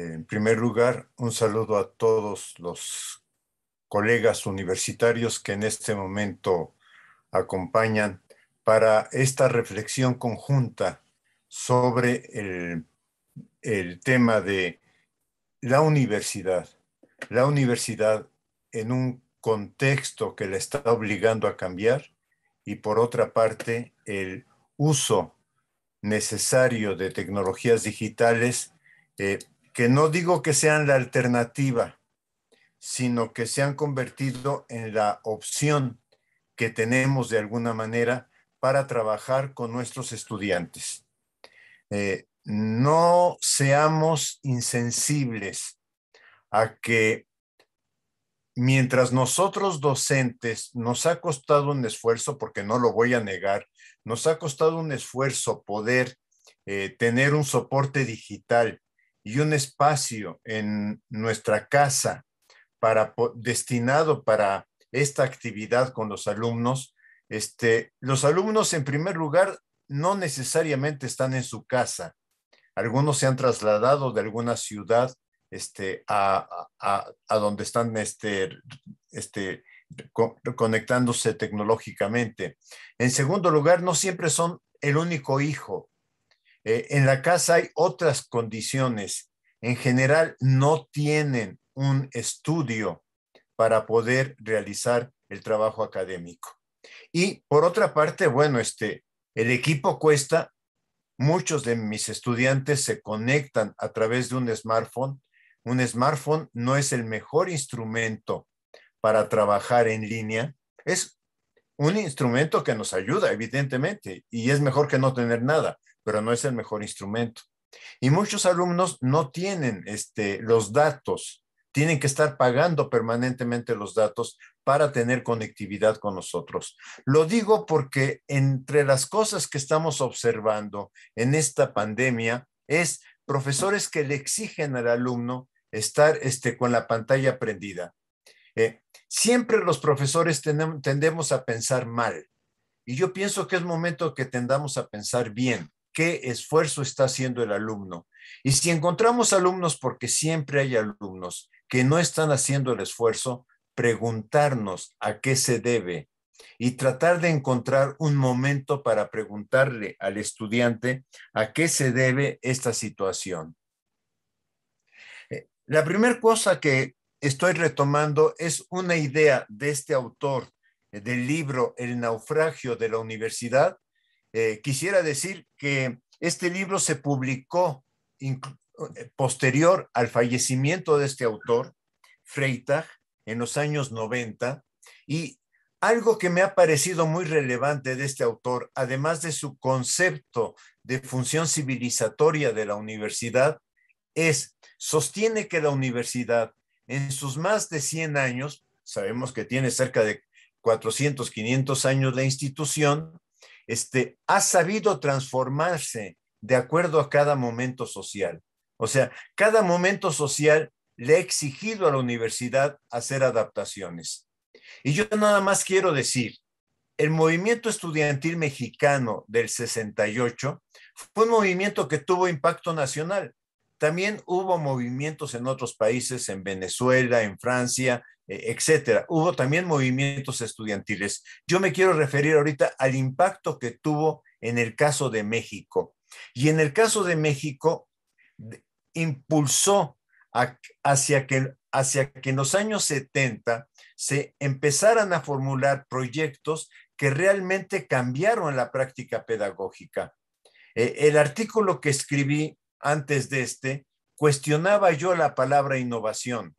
Eh, en primer lugar, un saludo a todos los colegas universitarios que en este momento acompañan para esta reflexión conjunta sobre el, tema de la universidad. La universidad en un contexto que la está obligando a cambiar y por otra parte el uso necesario de tecnologías digitales eh, que no digo que sean la alternativa, sino que se han convertido en la opción que tenemos de alguna manera para trabajar con nuestros estudiantes. Eh, no seamos insensibles a que mientras nosotros docentes nos ha costado un esfuerzo, porque no lo voy a negar, nos ha costado un esfuerzo poder eh, tener un soporte digital y un espacio en nuestra casa para, destinado para esta actividad con los alumnos, este, los alumnos en primer lugar no necesariamente están en su casa. Algunos se han trasladado de alguna ciudad este, a, donde están este, este, conectándose tecnológicamente. En segundo lugar, no siempre son el único hijo. Eh, en la casa hay otras condiciones. En general, no tienen un estudio para poder realizar el trabajo académico. Y por otra parte, bueno, este, el equipo cuesta. Muchos de mis estudiantes se conectan a través de un smartphone. Un smartphone no es el mejor instrumento para trabajar en línea. Es un instrumento que nos ayuda, evidentemente, y es mejor que no tener nada pero no es el mejor instrumento. Y muchos alumnos no tienen este, los datos, tienen que estar pagando permanentemente los datos para tener conectividad con nosotros. Lo digo porque entre las cosas que estamos observando en esta pandemia es profesores que le exigen al alumno estar este, con la pantalla prendida. Eh, siempre los profesores tendemos a pensar mal y yo pienso que es momento que tendamos a pensar bien qué esfuerzo está haciendo el alumno. Y si encontramos alumnos, porque siempre hay alumnos que no están haciendo el esfuerzo, preguntarnos a qué se debe y tratar de encontrar un momento para preguntarle al estudiante a qué se debe esta situación. Eh, la primera cosa que estoy retomando es una idea de este autor eh, del libro El naufragio de la universidad, eh, quisiera decir que este libro se publicó eh, posterior al fallecimiento de este autor, Freitag, en los años 90, y algo que me ha parecido muy relevante de este autor, además de su concepto de función civilizatoria de la universidad, es, sostiene que la universidad en sus más de 100 años, sabemos que tiene cerca de 400, 500 años la institución, este, ha sabido transformarse de acuerdo a cada momento social. O sea, cada momento social le ha exigido a la universidad hacer adaptaciones. Y yo nada más quiero decir, el movimiento estudiantil mexicano del 68 fue un movimiento que tuvo impacto nacional. También hubo movimientos en otros países, en Venezuela, en Francia, e-, etcétera. Hubo también movimientos estudiantiles. Yo me quiero referir ahorita al impacto que tuvo en el caso de México. Y en el caso de México, impulsó hacia, que, hacia que en los años 70 se empezaran a formular proyectos que realmente cambiaron la práctica pedagógica. E-, el artículo que escribí antes de este cuestionaba yo la palabra innovación,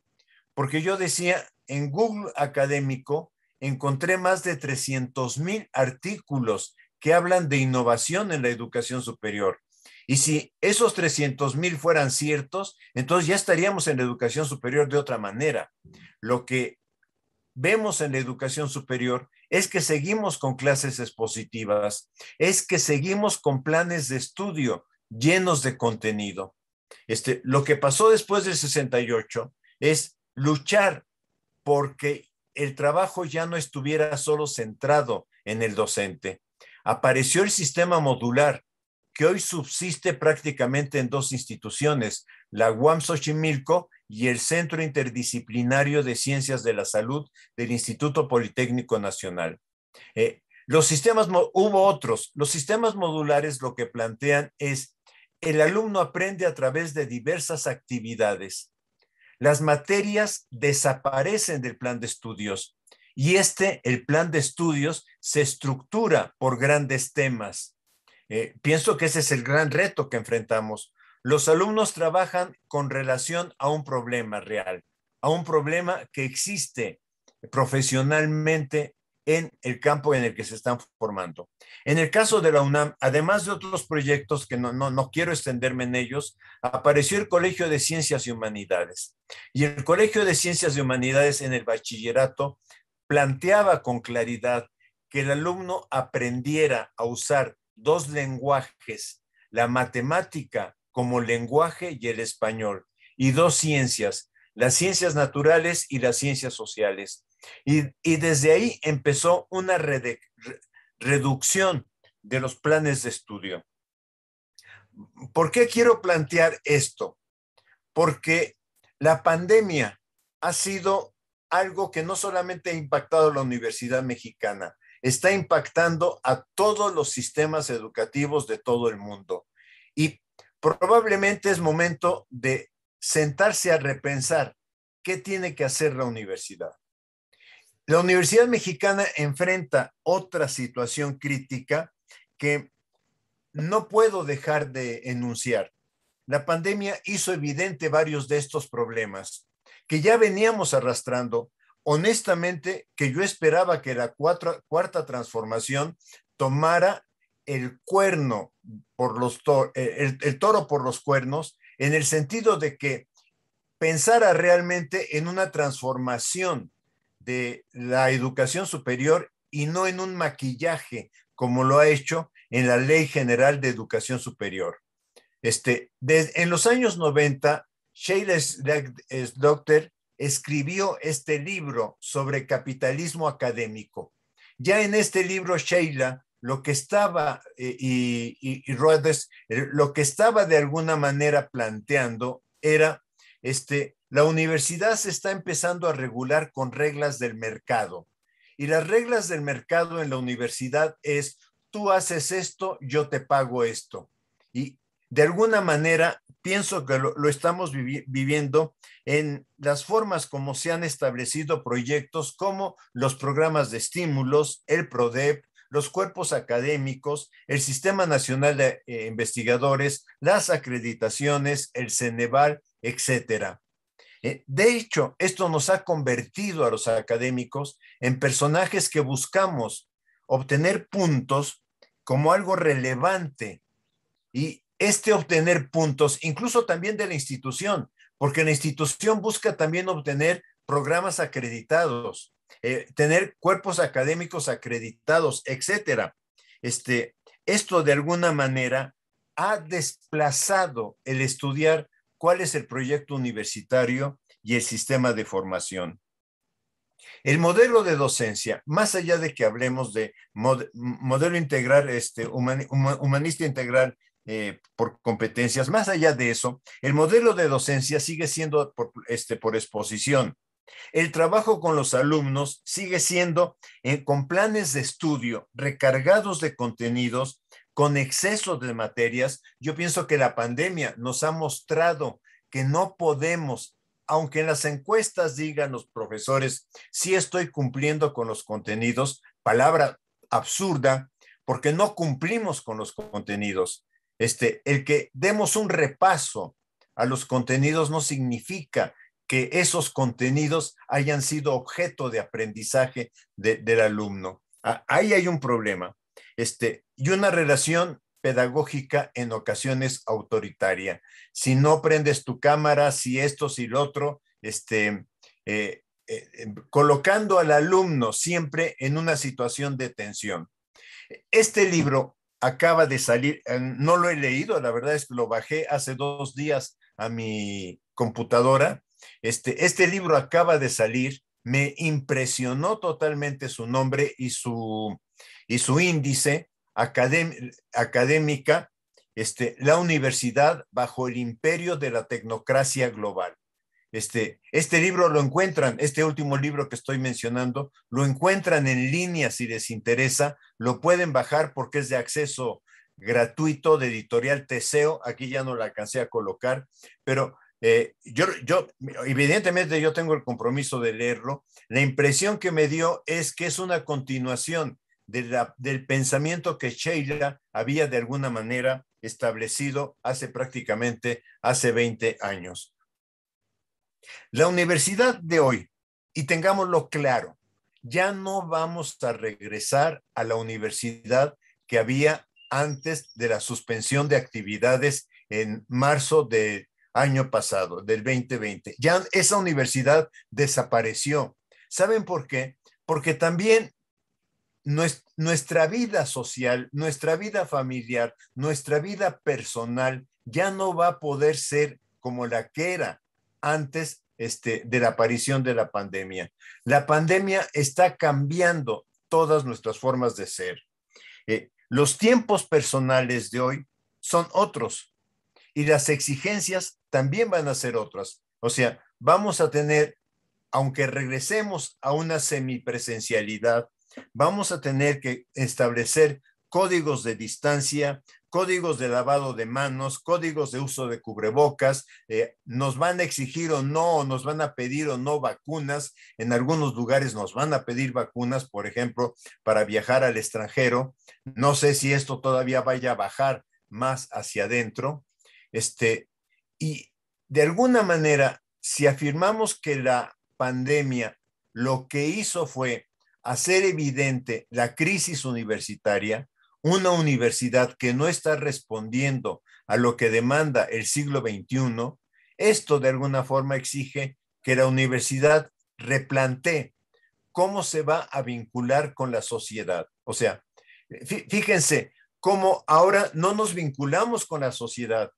porque yo decía, en Google Académico encontré más de 300 mil artículos que hablan de innovación en la educación superior. Y si esos 300 mil fueran ciertos, entonces ya estaríamos en la educación superior de otra manera. Lo que vemos en la educación superior es que seguimos con clases expositivas, es que seguimos con planes de estudio llenos de contenido. Este, lo que pasó después del 68 es luchar porque el trabajo ya no estuviera solo centrado en el docente. Apareció el sistema modular, que hoy subsiste prácticamente en dos instituciones, la UAM Xochimilco y el Centro Interdisciplinario de Ciencias de la Salud del Instituto Politécnico Nacional. Eh, los sistemas, hubo otros, los sistemas modulares lo que plantean es, el alumno aprende a través de diversas actividades las materias desaparecen del plan de estudios y este, el plan de estudios, se estructura por grandes temas. Eh, pienso que ese es el gran reto que enfrentamos. Los alumnos trabajan con relación a un problema real, a un problema que existe profesionalmente en el campo en el que se están formando. En el caso de la UNAM, además de otros proyectos que no, quiero extenderme en ellos, apareció el Colegio de Ciencias y Humanidades. Y el Colegio de Ciencias y Humanidades en el bachillerato planteaba con claridad que el alumno aprendiera a usar dos lenguajes, la matemática como lenguaje y el español, y dos ciencias, las ciencias naturales y las ciencias sociales. Y, desde ahí empezó una reducción de los planes de estudio. ¿Por qué quiero plantear esto? Porque la pandemia ha sido algo que no solamente ha impactado a la Universidad Mexicana, está impactando a todos los sistemas educativos de todo el mundo. Y probablemente es momento de sentarse a repensar qué tiene que hacer la universidad. La Universidad Mexicana enfrenta otra situación crítica que no puedo dejar de enunciar. La pandemia hizo evidente varios de estos problemas que ya veníamos arrastrando. Honestamente, que yo esperaba que la cuarta transformación tomara el cuerno por los eh, el toro por los cuernos, en el sentido de que pensara realmente en una transformación de la educación superior y no en un maquillaje como lo ha hecho en la Ley General de Educación Superior. Este, en los años 90, Sheila Doctor eh, escribió este libro sobre capitalismo académico. Ya en este libro, Sheila, lo que estaba, eh, y, y, eh, lo que estaba de alguna manera planteando era este, la universidad se está empezando a regular con reglas del mercado. Y las reglas del mercado en la universidad es, tú haces esto, yo te pago esto. Y de alguna manera, pienso que lo, estamos viviendo en las formas como se han establecido proyectos como los programas de estímulos, el PRODEP, los cuerpos académicos, el Sistema Nacional de eh, Investigadores, las acreditaciones, el Ceneval, etcétera. Eh, de hecho, esto nos ha convertido a los académicos en personajes que buscamos obtener puntos como algo relevante y este obtener puntos, incluso también de la institución, porque la institución busca también obtener programas acreditados, eh, tener cuerpos académicos acreditados, etcétera. Este, esto de alguna manera ha desplazado el estudiar cuál es el proyecto universitario y el sistema de formación. El modelo de docencia, más allá de que hablemos de modelo integral, este, humanista integral eh, por competencias, más allá de eso, el modelo de docencia sigue siendo por, este, exposición. El trabajo con los alumnos sigue siendo eh, con planes de estudio recargados de contenidos con exceso de materias, yo pienso que la pandemia nos ha mostrado que no podemos, aunque en las encuestas digan los profesores, sí estoy cumpliendo con los contenidos, palabra absurda, porque no cumplimos con los contenidos. Este, el que demos un repaso a los contenidos no significa que esos contenidos hayan sido objeto de aprendizaje del alumno. Ahí hay un problema. Este, y una relación pedagógica en ocasiones autoritaria. Si no prendes tu cámara, si esto, si lo otro, este, eh, eh, em, colocando al alumno siempre en una situación de tensión. Este libro acaba de salir, eh, no lo he leído, la verdad es que lo bajé hace dos días a mi computadora. Este, este libro acaba de salir, me impresionó totalmente su nombre y su, y su índice académica, este, la universidad bajo el imperio de la tecnocracia global. Este, este libro lo encuentran, este último libro que estoy mencionando, lo encuentran en línea si les interesa, lo pueden bajar porque es de acceso gratuito de editorial Teseo, aquí ya no la alcancé a colocar, pero eh, yo, yo, evidentemente yo tengo el compromiso de leerlo, la impresión que me dio es que es una continuación del pensamiento que Sheila había de alguna manera establecido hace prácticamente hace 20 años. La universidad de hoy, y tengámoslo claro, ya no vamos a regresar a la universidad que había antes de la suspensión de actividades en marzo del año pasado, del 2020. Ya esa universidad desapareció. ¿Saben por qué? Porque también nuestra vida social, nuestra vida familiar, nuestra vida personal ya no va a poder ser como la que era antes este, de la aparición de la pandemia. La pandemia está cambiando todas nuestras formas de ser. Eh, los tiempos personales de hoy son otros y las exigencias también van a ser otras. O sea, vamos a tener, aunque regresemos a una semipresencialidad, Vamos a tener que establecer códigos de distancia, códigos de lavado de manos, códigos de uso de cubrebocas, eh, nos van a exigir o no, nos van a pedir o no vacunas. En algunos lugares nos van a pedir vacunas, por ejemplo, para viajar al extranjero. No sé si esto todavía vaya a bajar más hacia adentro. Este, y de alguna manera, si afirmamos que la pandemia lo que hizo fue hacer evidente la crisis universitaria, una universidad que no está respondiendo a lo que demanda el siglo XXI, esto de alguna forma exige que la universidad replantee cómo se va a vincular con la sociedad. O sea, fíjense cómo ahora no nos vinculamos con la sociedad,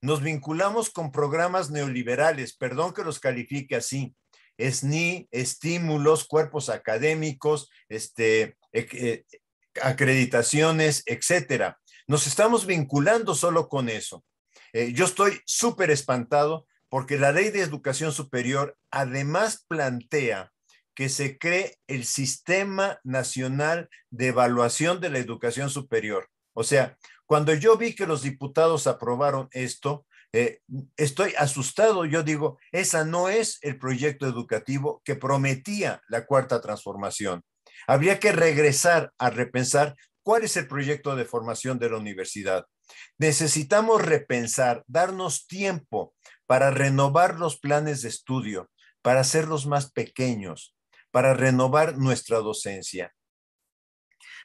nos vinculamos con programas neoliberales, perdón que los califique así, ni estímulos, cuerpos académicos, este, eh, acreditaciones, etcétera. Nos estamos vinculando solo con eso. Eh, yo estoy súper espantado porque la ley de educación superior además plantea que se cree el Sistema Nacional de Evaluación de la Educación Superior. O sea, cuando yo vi que los diputados aprobaron esto, eh, estoy asustado, yo digo, esa no es el proyecto educativo que prometía la cuarta transformación. Habría que regresar a repensar cuál es el proyecto de formación de la universidad. Necesitamos repensar, darnos tiempo para renovar los planes de estudio, para hacerlos más pequeños, para renovar nuestra docencia.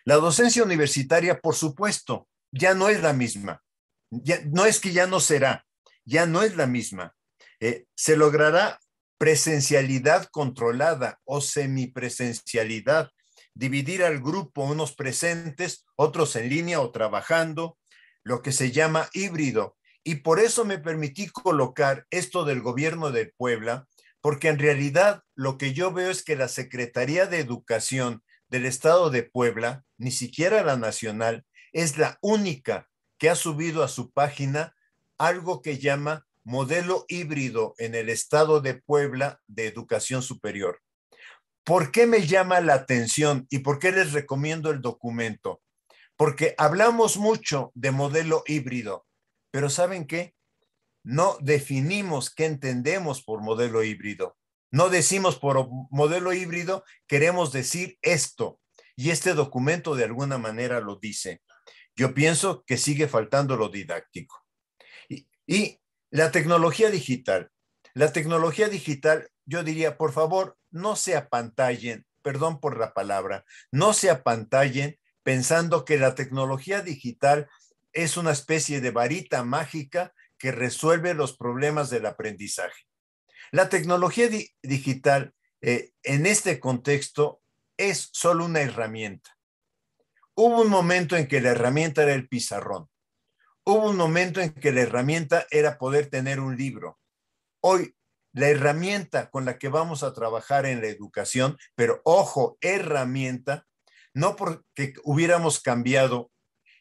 La docencia universitaria, por supuesto, ya no es la misma. no es que ya no será, ya no es la misma. Eh, se logrará presencialidad controlada o semipresencialidad, dividir al grupo unos presentes, otros en línea o trabajando, lo que se llama híbrido. Y por eso me permití colocar esto del gobierno de Puebla, porque en realidad lo que yo veo es que la Secretaría de Educación del Estado de Puebla, ni siquiera la nacional, es la única que ha subido a su página algo que llama modelo híbrido en el estado de Puebla de educación superior. ¿Por qué me llama la atención y por qué les recomiendo el documento? Porque hablamos mucho de modelo híbrido, pero ¿saben qué? No definimos qué entendemos por modelo híbrido. No decimos por modelo híbrido, queremos decir esto. Y este documento de alguna manera lo dice. Yo pienso que sigue faltando lo didáctico. Y la tecnología digital. La tecnología digital, yo diría, por favor, no se apantallen, perdón por la palabra, no se apantallen pensando que la tecnología digital es una especie de varita mágica que resuelve los problemas del aprendizaje. La tecnología digital eh, en este contexto es solo una herramienta. Hubo un momento en que la herramienta era el pizarrón. Hubo un momento en que la herramienta era poder tener un libro. Hoy, la herramienta con la que vamos a trabajar en la educación, pero ojo, herramienta, no porque hubiéramos cambiado,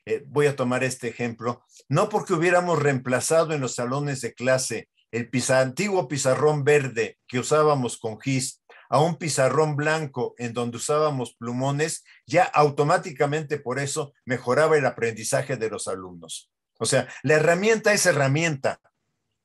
eh, voy a tomar este ejemplo, no porque hubiéramos reemplazado en los salones de clase el antiguo pizarrón verde que usábamos con GIS a un pizarrón blanco en donde usábamos plumones, ya automáticamente por eso mejoraba el aprendizaje de los alumnos. O sea, la herramienta es herramienta.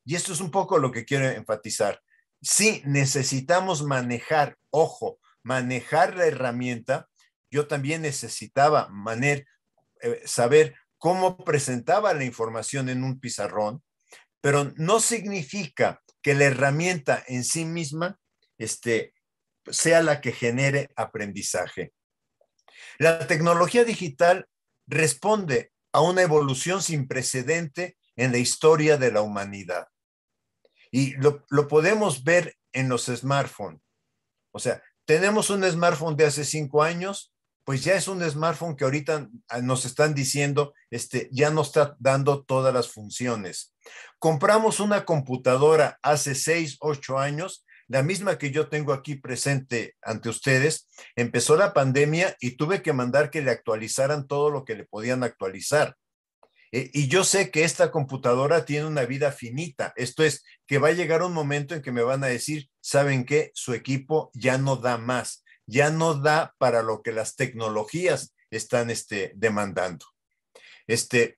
Y esto es un poco lo que quiero enfatizar. Sí, necesitamos manejar, ojo, manejar la herramienta. Yo también necesitaba eh, saber cómo presentaba la información en un pizarrón, pero no significa que la herramienta en sí misma este, sea la que genere aprendizaje. La tecnología digital responde a una evolución sin precedente en la historia de la humanidad. Y lo, podemos ver en los smartphones. O sea, tenemos un smartphone de hace cinco años, pues ya es un smartphone que ahorita ah, nos están diciendo, este, ya no está dando todas las funciones. Compramos una computadora hace seis, ocho años la misma que yo tengo aquí presente ante ustedes, empezó la pandemia y tuve que mandar que le actualizaran todo lo que le podían actualizar. E, y yo sé que esta computadora tiene una vida finita, esto es, que va a llegar un momento en que me van a decir, ¿saben qué? Su equipo ya no da más, ya no da para lo que las tecnologías están este, demandando. Este,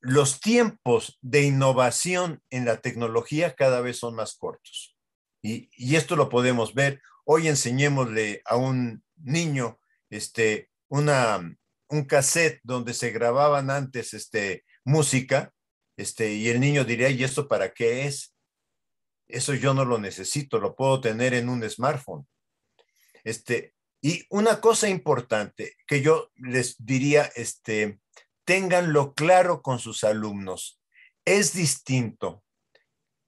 los tiempos de innovación en la tecnología cada vez son más cortos. Y, esto lo podemos ver. Hoy enseñémosle a un niño este, una, un cassette donde se grababan antes este, música, este, y el niño diría, ¿y esto para qué es? Eso yo no lo necesito, lo puedo tener en un smartphone. Este, y una cosa importante que yo les diría, este, claro con sus alumnos. Es distinto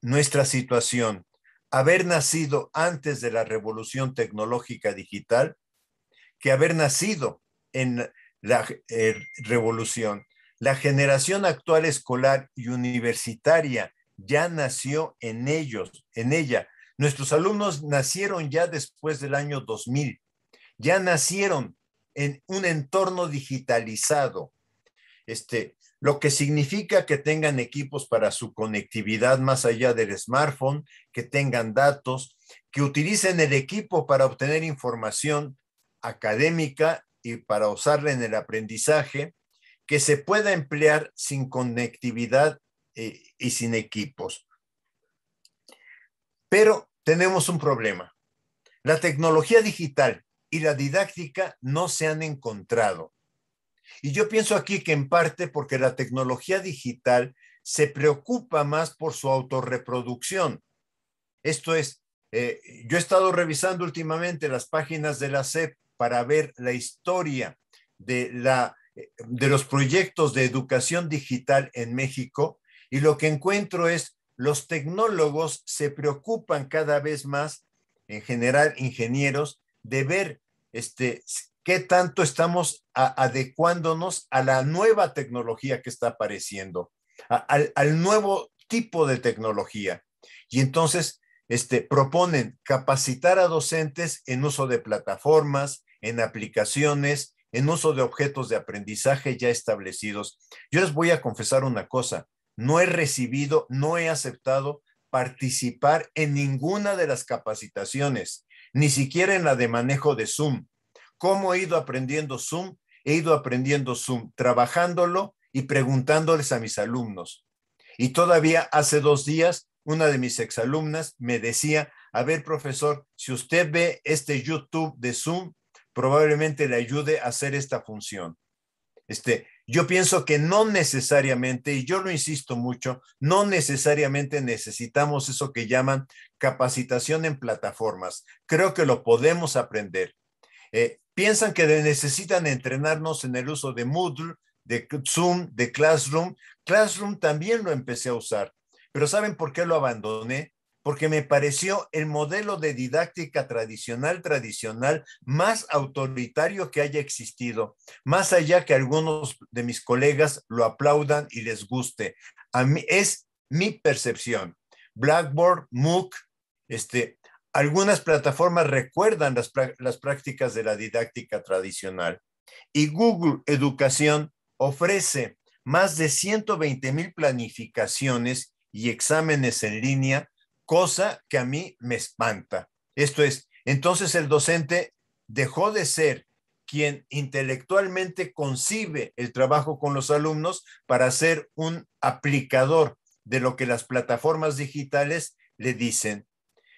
nuestra situación haber nacido antes de la revolución tecnológica digital que haber nacido en la eh, revolución. La generación actual escolar y universitaria ya nació en ellos, en ella. Nuestros alumnos nacieron ya después del año 2000. Ya nacieron en un entorno digitalizado. Este, lo que significa que tengan equipos para su conectividad más allá del smartphone, que tengan datos, que utilicen el equipo para obtener información académica y para usarla en el aprendizaje, que se pueda emplear sin conectividad eh, y sin equipos. Pero tenemos un problema. La tecnología digital y la didáctica no se han encontrado. Y yo pienso aquí que en parte porque la tecnología digital se preocupa más por su autorreproducción. Esto es, eh, yo he estado revisando últimamente las páginas de la CEP para ver la historia de, la, de los proyectos de educación digital en México y lo que encuentro es los tecnólogos se preocupan cada vez más, en general ingenieros, de ver este, qué tanto estamos adecuándonos a la nueva tecnología que está apareciendo, al, nuevo tipo de tecnología. Y entonces, este, proponen capacitar a docentes en uso de plataformas, en aplicaciones, en uso de objetos de aprendizaje ya establecidos. Yo les voy a confesar una cosa, no he recibido, no he aceptado participar en ninguna de las capacitaciones, ni siquiera en la de manejo de Zoom, ¿Cómo he ido aprendiendo Zoom? He ido aprendiendo Zoom, trabajándolo y preguntándoles a mis alumnos. Y todavía hace dos días, una de mis exalumnas me decía, a ver, profesor, si usted ve este YouTube de Zoom, probablemente le ayude a hacer esta función. Este, yo pienso que no necesariamente, y yo lo insisto mucho, no necesariamente necesitamos eso que llaman capacitación en plataformas. Creo que lo podemos aprender. Eh, piensan que necesitan entrenarnos en el uso de Moodle, de Zoom, de Classroom. Classroom también lo empecé a usar, pero ¿saben por qué lo abandoné? Porque me pareció el modelo de didáctica tradicional, tradicional, más autoritario que haya existido, más allá que algunos de mis colegas lo aplaudan y les guste. A mí es mi percepción. Blackboard, MOOC, este, algunas plataformas recuerdan las, prácticas de la didáctica tradicional y Google Educación ofrece más de 120 mil planificaciones y exámenes en línea, cosa que a mí me espanta. Esto es, entonces el docente dejó de ser quien intelectualmente concibe el trabajo con los alumnos para ser un aplicador de lo que las plataformas digitales le dicen.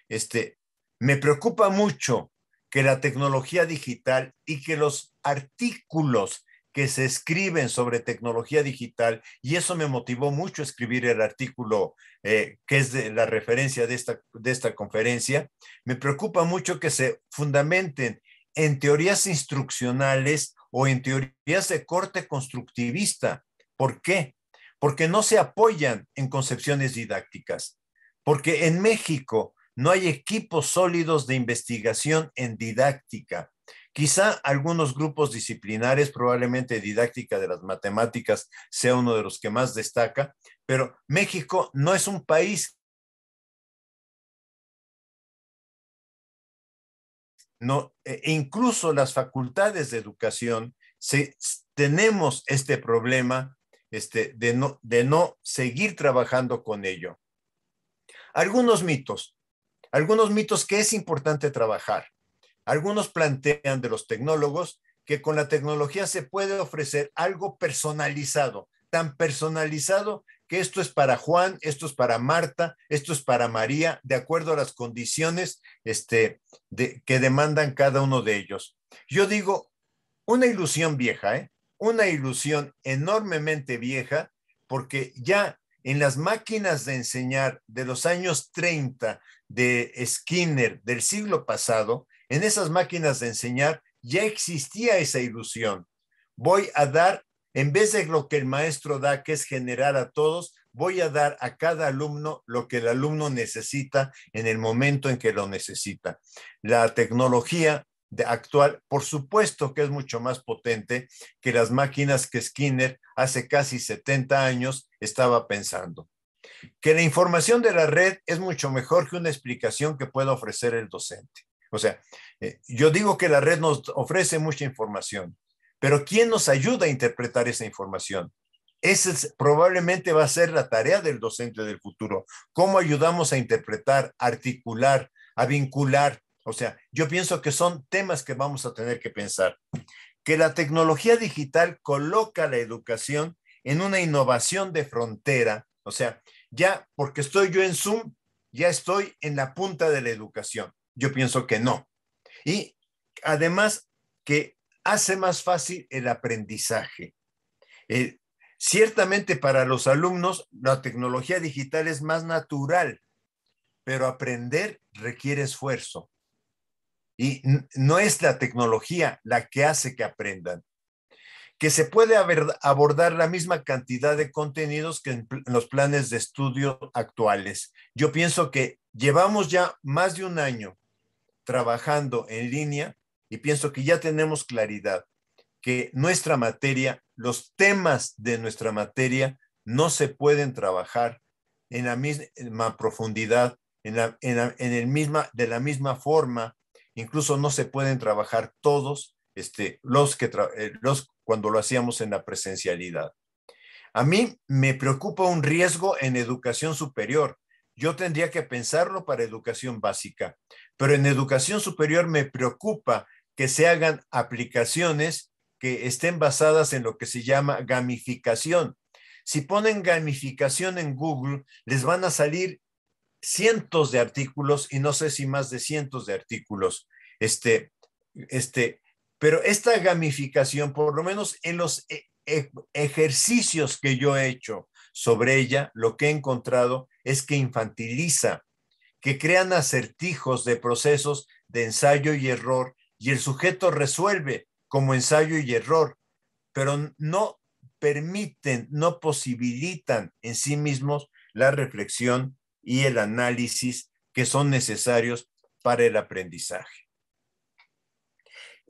Este, me preocupa mucho que la tecnología digital y que los artículos que se escriben sobre tecnología digital, y eso me motivó mucho a escribir el artículo eh, que es la referencia de esta, de esta conferencia, me preocupa mucho que se fundamenten en teorías instruccionales o en teorías de corte constructivista. ¿Por qué? Porque no se apoyan en concepciones didácticas. Porque en México no hay equipos sólidos de investigación en didáctica. Quizá algunos grupos disciplinares, probablemente didáctica de las matemáticas, sea uno de los que más destaca, pero México no es un país no, e, e incluso las facultades de educación, tenemos este problema este, de no seguir trabajando con ello. Algunos mitos. Algunos mitos que es importante trabajar. Algunos plantean de los tecnólogos que con la tecnología se puede ofrecer algo personalizado, tan personalizado que esto es para Juan, esto es para Marta, esto es para María, de acuerdo a las condiciones este, que demandan cada uno de ellos. Yo digo, una ilusión vieja, ¿eh? una ilusión enormemente vieja, porque ya en las máquinas de enseñar de los años 30 de Skinner del siglo pasado, en esas máquinas de enseñar ya existía esa ilusión. Voy a dar, en vez de lo que el maestro da, que es generar a todos, voy a dar a cada alumno lo que el alumno necesita en el momento en que lo necesita. La tecnología de actual, por supuesto que es mucho más potente que las máquinas que Skinner hace casi 70 años estaba pensando que la información de la red es mucho mejor que una explicación que pueda ofrecer el docente. O sea, eh, yo digo que la red nos ofrece mucha información, pero ¿quién nos ayuda a interpretar esa información? Esa probablemente va a ser la tarea del docente del futuro. ¿Cómo ayudamos a interpretar, articular, a vincular? O sea, yo pienso que son temas que vamos a tener que pensar. Que la tecnología digital coloca la educación en una innovación de frontera o sea, ya porque estoy yo en Zoom, ya estoy en la punta de la educación. Yo pienso que no. Y además que hace más fácil el aprendizaje. Eh, ciertamente para los alumnos la tecnología digital es más natural, pero aprender requiere esfuerzo. Y no es la tecnología la que hace que aprendan, que se puede abordar la misma cantidad de contenidos que en, los planes de estudio actuales. Yo pienso que llevamos ya más de un año trabajando en línea y pienso que ya tenemos claridad que nuestra materia, los temas de nuestra materia no se pueden trabajar en la misma profundidad, en, el misma, de la misma forma, incluso no se pueden trabajar todos este, los, que tra eh, los cuando lo hacíamos en la presencialidad. A mí me preocupa un riesgo en educación superior. Yo tendría que pensarlo para educación básica, pero en educación superior me preocupa que se hagan aplicaciones que estén basadas en lo que se llama gamificación. Si ponen gamificación en Google, les van a salir cientos de artículos y no sé si más de cientos de artículos. Este, este, pero esta gamificación, por lo menos en los e, e, ejercicios que yo he hecho sobre ella, lo que he encontrado es que infantiliza, que crean acertijos de procesos de ensayo y error y el sujeto resuelve como ensayo y error, pero no permiten, no posibilitan en sí mismos la reflexión y el análisis que son necesarios para el aprendizaje.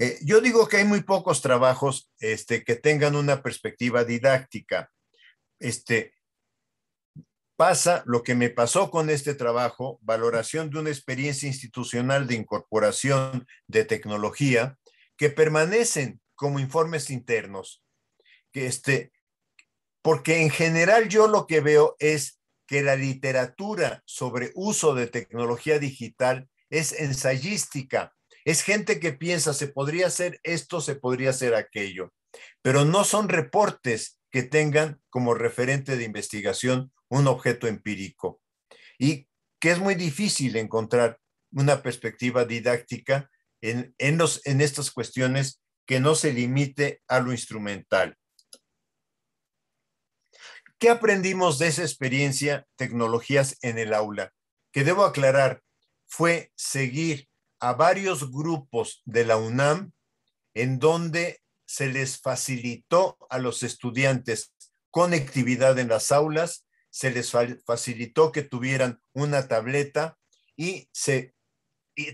Eh, yo digo que hay muy pocos trabajos este, que tengan una perspectiva didáctica. Este, pasa lo que me pasó con este trabajo, valoración de una experiencia institucional de incorporación de tecnología, que permanecen como informes internos. Este, porque en general yo lo que veo es que la literatura sobre uso de tecnología digital es ensayística, es gente que piensa, se podría hacer esto, se podría hacer aquello, pero no son reportes que tengan como referente de investigación un objeto empírico. Y que es muy difícil encontrar una perspectiva didáctica en, los, en estas cuestiones que no se limite a lo instrumental. ¿Qué aprendimos de esa experiencia, tecnologías en el aula? Que debo aclarar, fue seguir a varios grupos de la UNAM en donde se les facilitó a los estudiantes conectividad en las aulas, se les facilitó que tuvieran una tableta y se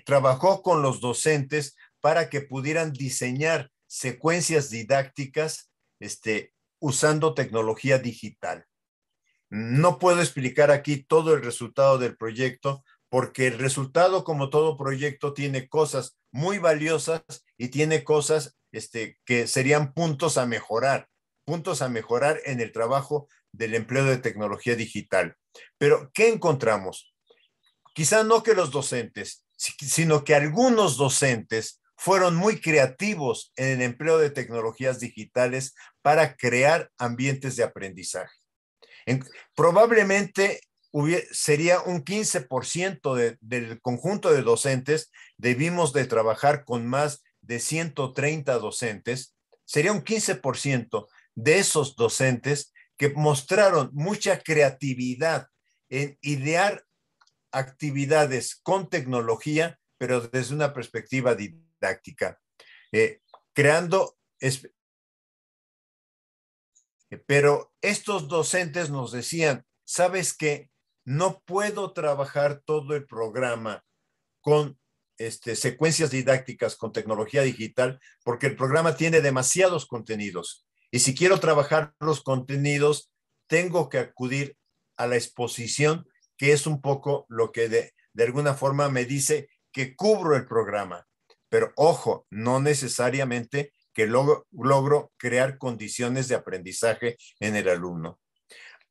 trabajó con los docentes para que pudieran diseñar secuencias didácticas este, usando tecnología digital. No puedo explicar aquí todo el resultado del proyecto porque el resultado, como todo proyecto, tiene cosas muy valiosas y tiene cosas este, que serían puntos a mejorar, puntos a mejorar en el trabajo del empleo de tecnología digital. Pero, ¿qué encontramos? Quizá no que los docentes, sino que algunos docentes fueron muy creativos en el empleo de tecnologías digitales para crear ambientes de aprendizaje. probablemente sería un 15% del conjunto de docentes, debimos de trabajar con más de 130 docentes, sería un 15% de esos docentes que mostraron mucha creatividad en idear actividades con tecnología, pero desde una perspectiva didáctica, eh, creando... pero estos docentes nos decían, ¿sabes qué? no puedo trabajar todo el programa con este, secuencias didácticas, con tecnología digital, porque el programa tiene demasiados contenidos. Y si quiero trabajar los contenidos, tengo que acudir a la exposición, que es un poco lo que de, alguna forma me dice que cubro el programa. Pero ojo, no necesariamente que logro crear condiciones de aprendizaje en el alumno.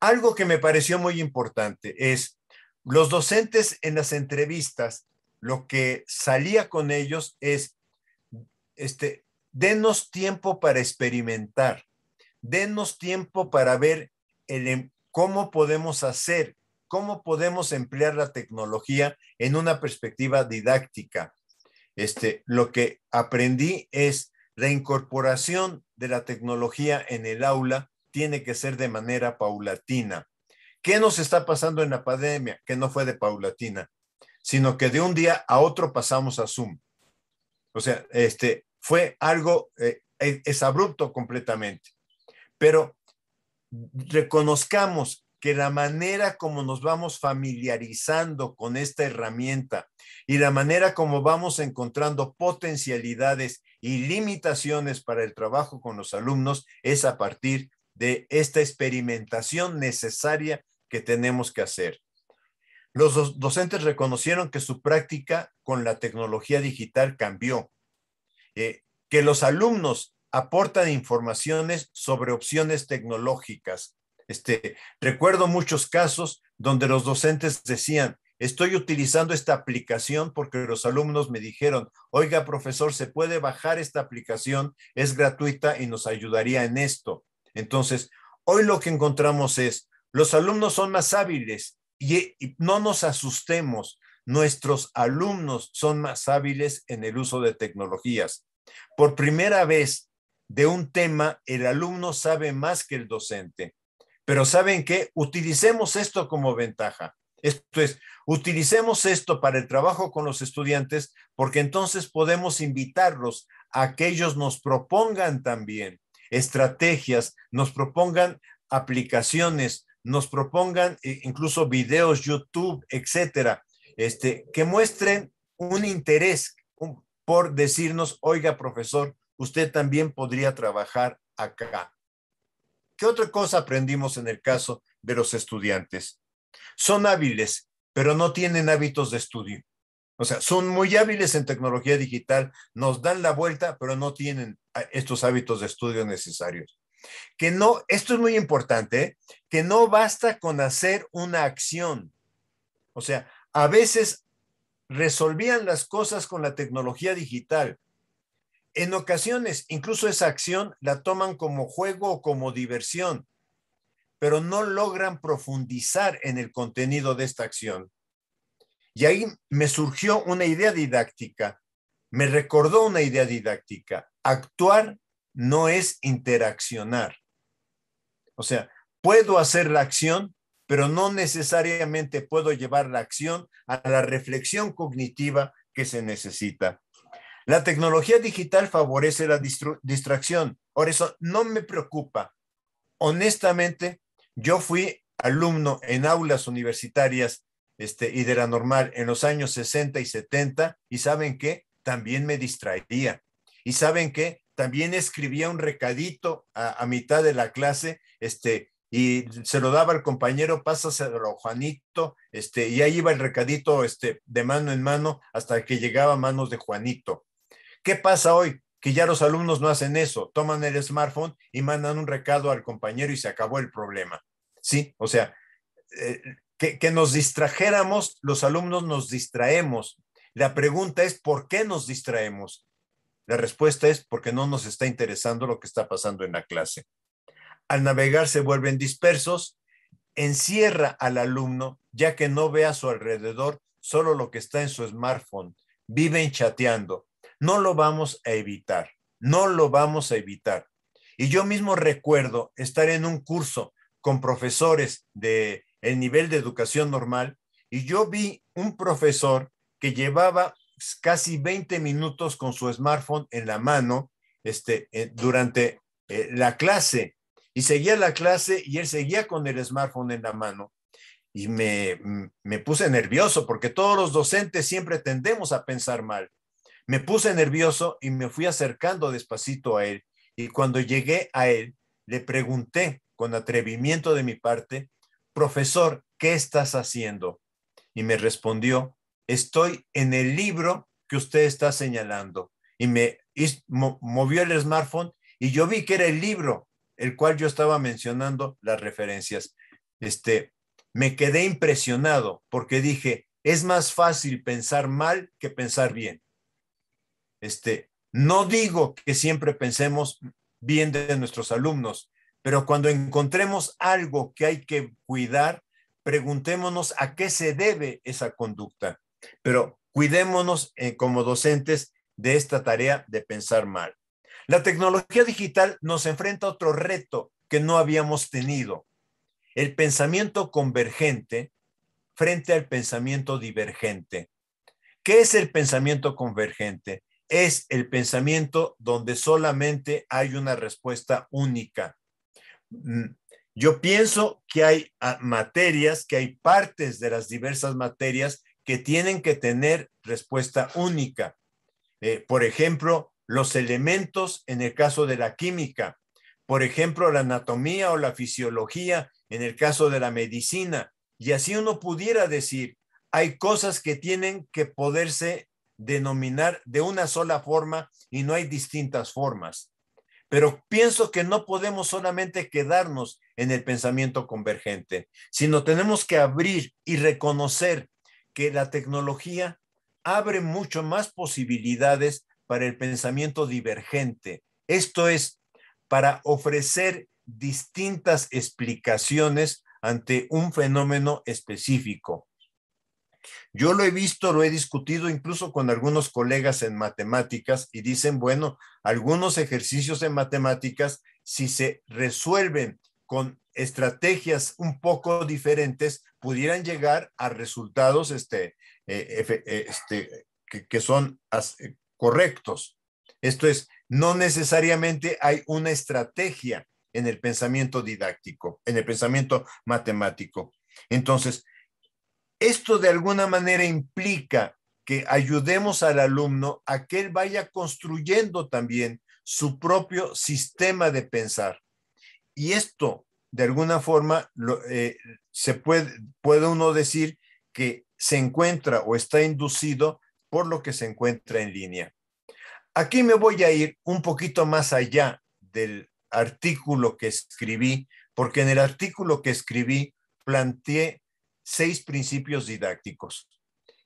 Algo que me pareció muy importante es los docentes en las entrevistas, lo que salía con ellos es, este, denos tiempo para experimentar, denos tiempo para ver em, cómo podemos hacer, cómo podemos emplear la tecnología en una perspectiva didáctica. Este, lo que aprendí es la incorporación de la tecnología en el aula tiene que ser de manera paulatina. ¿Qué nos está pasando en la pandemia? Que no fue de paulatina, sino que de un día a otro pasamos a Zoom. O sea, este fue algo, eh, es abrupto completamente. Pero reconozcamos que la manera como nos vamos familiarizando con esta herramienta y la manera como vamos encontrando potencialidades y limitaciones para el trabajo con los alumnos es a partir de esta experimentación necesaria que tenemos que hacer. Los docentes reconocieron que su práctica con la tecnología digital cambió, eh, que los alumnos aportan informaciones sobre opciones tecnológicas. Este, recuerdo muchos casos donde los docentes decían, estoy utilizando esta aplicación porque los alumnos me dijeron, oiga, profesor, se puede bajar esta aplicación, es gratuita y nos ayudaría en esto. Entonces, hoy lo que encontramos es, los alumnos son más hábiles y, no nos asustemos, nuestros alumnos son más hábiles en el uso de tecnologías. Por primera vez de un tema, el alumno sabe más que el docente. Pero ¿saben qué? Utilicemos esto como ventaja. Esto es, utilicemos esto para el trabajo con los estudiantes porque entonces podemos invitarlos a que ellos nos propongan también estrategias, nos propongan aplicaciones, nos propongan eh, incluso videos, YouTube, etcétera, este, que muestren un interés por decirnos, oiga, profesor, usted también podría trabajar acá. ¿Qué otra cosa aprendimos en el caso de los estudiantes? Son hábiles, pero no tienen hábitos de estudio. O sea, son muy hábiles en tecnología digital, nos dan la vuelta, pero no tienen estos hábitos de estudio necesarios. Que no, esto es muy importante, que no basta con hacer una acción. O sea, a veces resolvían las cosas con la tecnología digital. En ocasiones, incluso esa acción la toman como juego o como diversión, pero no logran profundizar en el contenido de esta acción. Y ahí me surgió una idea didáctica, me recordó una idea didáctica. Actuar no es interaccionar. O sea, puedo hacer la acción, pero no necesariamente puedo llevar la acción a la reflexión cognitiva que se necesita. La tecnología digital favorece la distracción. Por eso no me preocupa. Honestamente, yo fui alumno en aulas universitarias este, y de la normal en los años 60 y 70 y saben qué, también me distraía. Y saben qué, también escribía un recadito a, mitad de la clase, este, y se lo daba al compañero, pásaselo Juanito, este, y ahí iba el recadito este, de mano en mano hasta que llegaba a manos de Juanito. ¿Qué pasa hoy? Que ya los alumnos no hacen eso, toman el smartphone y mandan un recado al compañero y se acabó el problema. Sí, o sea, eh, que nos distrajéramos, los alumnos nos distraemos. La pregunta es, ¿por qué nos distraemos? La respuesta es porque no nos está interesando lo que está pasando en la clase. Al navegar se vuelven dispersos, encierra al alumno ya que no ve a su alrededor solo lo que está en su smartphone, viven chateando. No lo vamos a evitar, no lo vamos a evitar. Y yo mismo recuerdo estar en un curso con profesores de el nivel de educación normal y yo vi un profesor que llevaba pues, casi 20 minutos con su smartphone en la mano este, eh, durante eh, la clase. Y seguía la clase y él seguía con el smartphone en la mano. Y me, me puse nervioso porque todos los docentes siempre tendemos a pensar mal. Me puse nervioso y me fui acercando despacito a él. Y cuando llegué a él, le pregunté con atrevimiento de mi parte, profesor, ¿qué estás haciendo? Y me respondió, estoy en el libro que usted está señalando. Y me movió el smartphone y yo vi que era el libro el cual yo estaba mencionando las referencias. Este, me quedé impresionado porque dije, es más fácil pensar mal que pensar bien. Este, no digo que siempre pensemos bien de nuestros alumnos, pero cuando encontremos algo que hay que cuidar, preguntémonos a qué se debe esa conducta. Pero cuidémonos eh, como docentes de esta tarea de pensar mal. La tecnología digital nos enfrenta a otro reto que no habíamos tenido, el pensamiento convergente frente al pensamiento divergente. ¿Qué es el pensamiento convergente? Es el pensamiento donde solamente hay una respuesta única. Mm, yo pienso que hay ah, materias, que hay partes de las diversas materias que tienen que tener respuesta única. Eh, por ejemplo, los elementos en el caso de la química, por ejemplo, la anatomía o la fisiología en el caso de la medicina. Y así uno pudiera decir, hay cosas que tienen que poderse denominar de una sola forma y no hay distintas formas. Pero pienso que no podemos solamente quedarnos en el pensamiento convergente, sino tenemos que abrir y reconocer que la tecnología abre mucho más posibilidades para el pensamiento divergente. Esto es, para ofrecer distintas explicaciones ante un fenómeno específico. Yo lo he visto, lo he discutido incluso con algunos colegas en matemáticas y dicen, bueno, algunos ejercicios en matemáticas, si se resuelven con estrategias un poco diferentes pudieran llegar a resultados este, eh, eh, este que, son eh, correctos. Esto es, no necesariamente hay una estrategia en el pensamiento didáctico, en el pensamiento matemático. Entonces, esto de alguna manera implica que ayudemos al alumno a que él vaya construyendo también su propio sistema de pensar. Y esto, de alguna forma, eh, se puede, puede uno decir que se encuentra o está inducido por lo que se encuentra en línea. Aquí me voy a ir un poquito más allá del artículo que escribí, porque en el artículo que escribí planteé seis principios didácticos.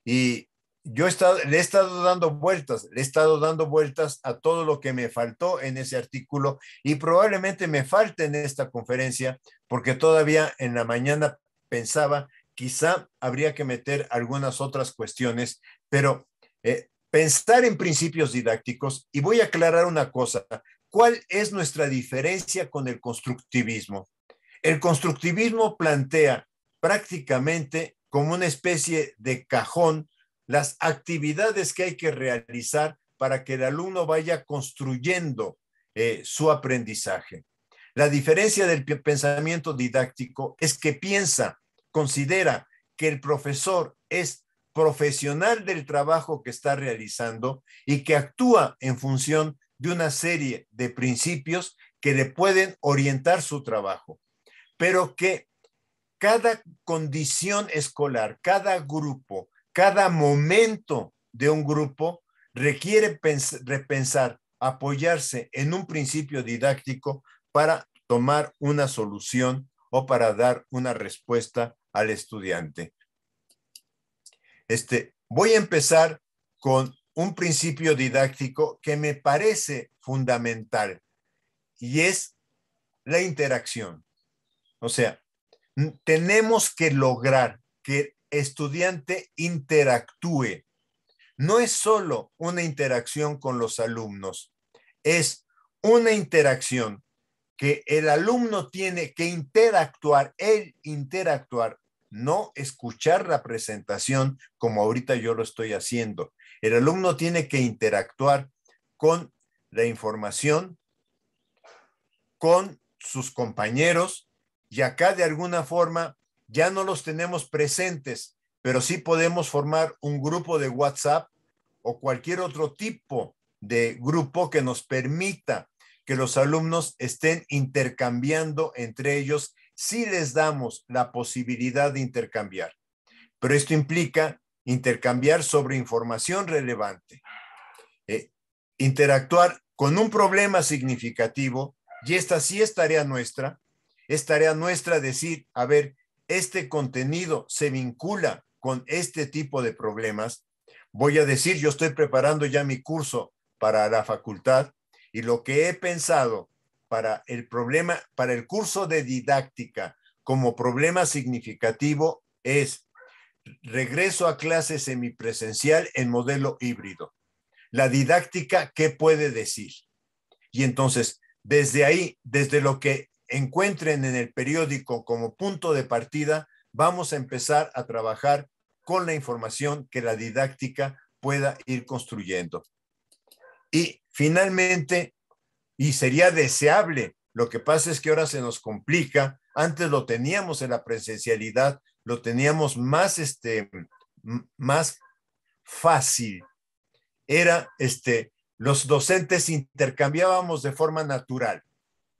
Y yo le he estado dando vueltas, le he estado dando vueltas a todo lo que me faltó en ese artículo y probablemente me falte en esta conferencia, porque todavía en la mañana pensaba, quizá habría que meter algunas otras cuestiones, pero eh, pensar en principios didácticos y voy a aclarar una cosa, ¿cuál es nuestra diferencia con el constructivismo? El constructivismo plantea prácticamente como una especie de cajón las actividades que hay que realizar para que el alumno vaya construyendo eh, su aprendizaje. La diferencia del pensamiento didáctico es que piensa, considera que el profesor es profesional del trabajo que está realizando y que actúa en función de una serie de principios que le pueden orientar su trabajo, pero que cada condición escolar, cada grupo, cada momento de un grupo requiere repensar, apoyarse en un principio didáctico para tomar una solución o para dar una respuesta al estudiante. Este, voy a empezar con un principio didáctico que me parece fundamental y es la interacción. O sea, tenemos que lograr que estudiante interactúe. No es solo una interacción con los alumnos, es una interacción que el alumno tiene que interactuar, él interactuar, no escuchar la presentación como ahorita yo lo estoy haciendo. El alumno tiene que interactuar con la información, con sus compañeros y acá de alguna forma ya no los tenemos presentes, pero sí podemos formar un grupo de WhatsApp o cualquier otro tipo de grupo que nos permita que los alumnos estén intercambiando entre ellos si les damos la posibilidad de intercambiar. Pero esto implica intercambiar sobre información relevante, eh, interactuar con un problema significativo, y esta sí es tarea nuestra, es tarea nuestra decir, a ver, este contenido se vincula con este tipo de problemas, voy a decir, yo estoy preparando ya mi curso para la facultad y lo que he pensado para el problema, para el curso de didáctica como problema significativo es regreso a clase semipresencial en modelo híbrido. La didáctica, ¿qué puede decir? Y entonces, desde ahí, desde lo que encuentren en el periódico como punto de partida, vamos a empezar a trabajar con la información que la didáctica pueda ir construyendo. Y finalmente, y sería deseable, lo que pasa es que ahora se nos complica, antes lo teníamos en la presencialidad, lo teníamos más, este, más fácil. Era, este, los docentes intercambiábamos de forma natural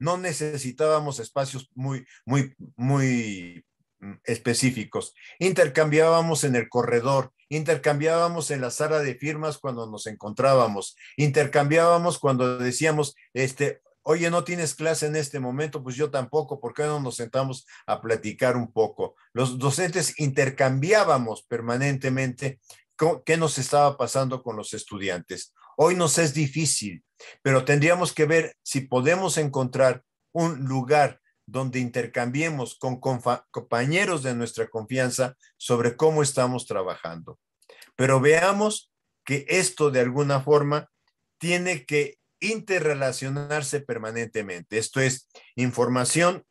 no necesitábamos espacios muy, muy, muy mm, específicos. Intercambiábamos en el corredor, intercambiábamos en la sala de firmas cuando nos encontrábamos, intercambiábamos cuando decíamos, este, oye, no tienes clase en este momento, pues yo tampoco, ¿por qué no nos sentamos a platicar un poco? Los docentes intercambiábamos permanentemente qué nos estaba pasando con los estudiantes. Hoy nos es difícil, pero tendríamos que ver si podemos encontrar un lugar donde intercambiemos con compañeros de nuestra confianza sobre cómo estamos trabajando. Pero veamos que esto de alguna forma tiene que interrelacionarse permanentemente. Esto es información,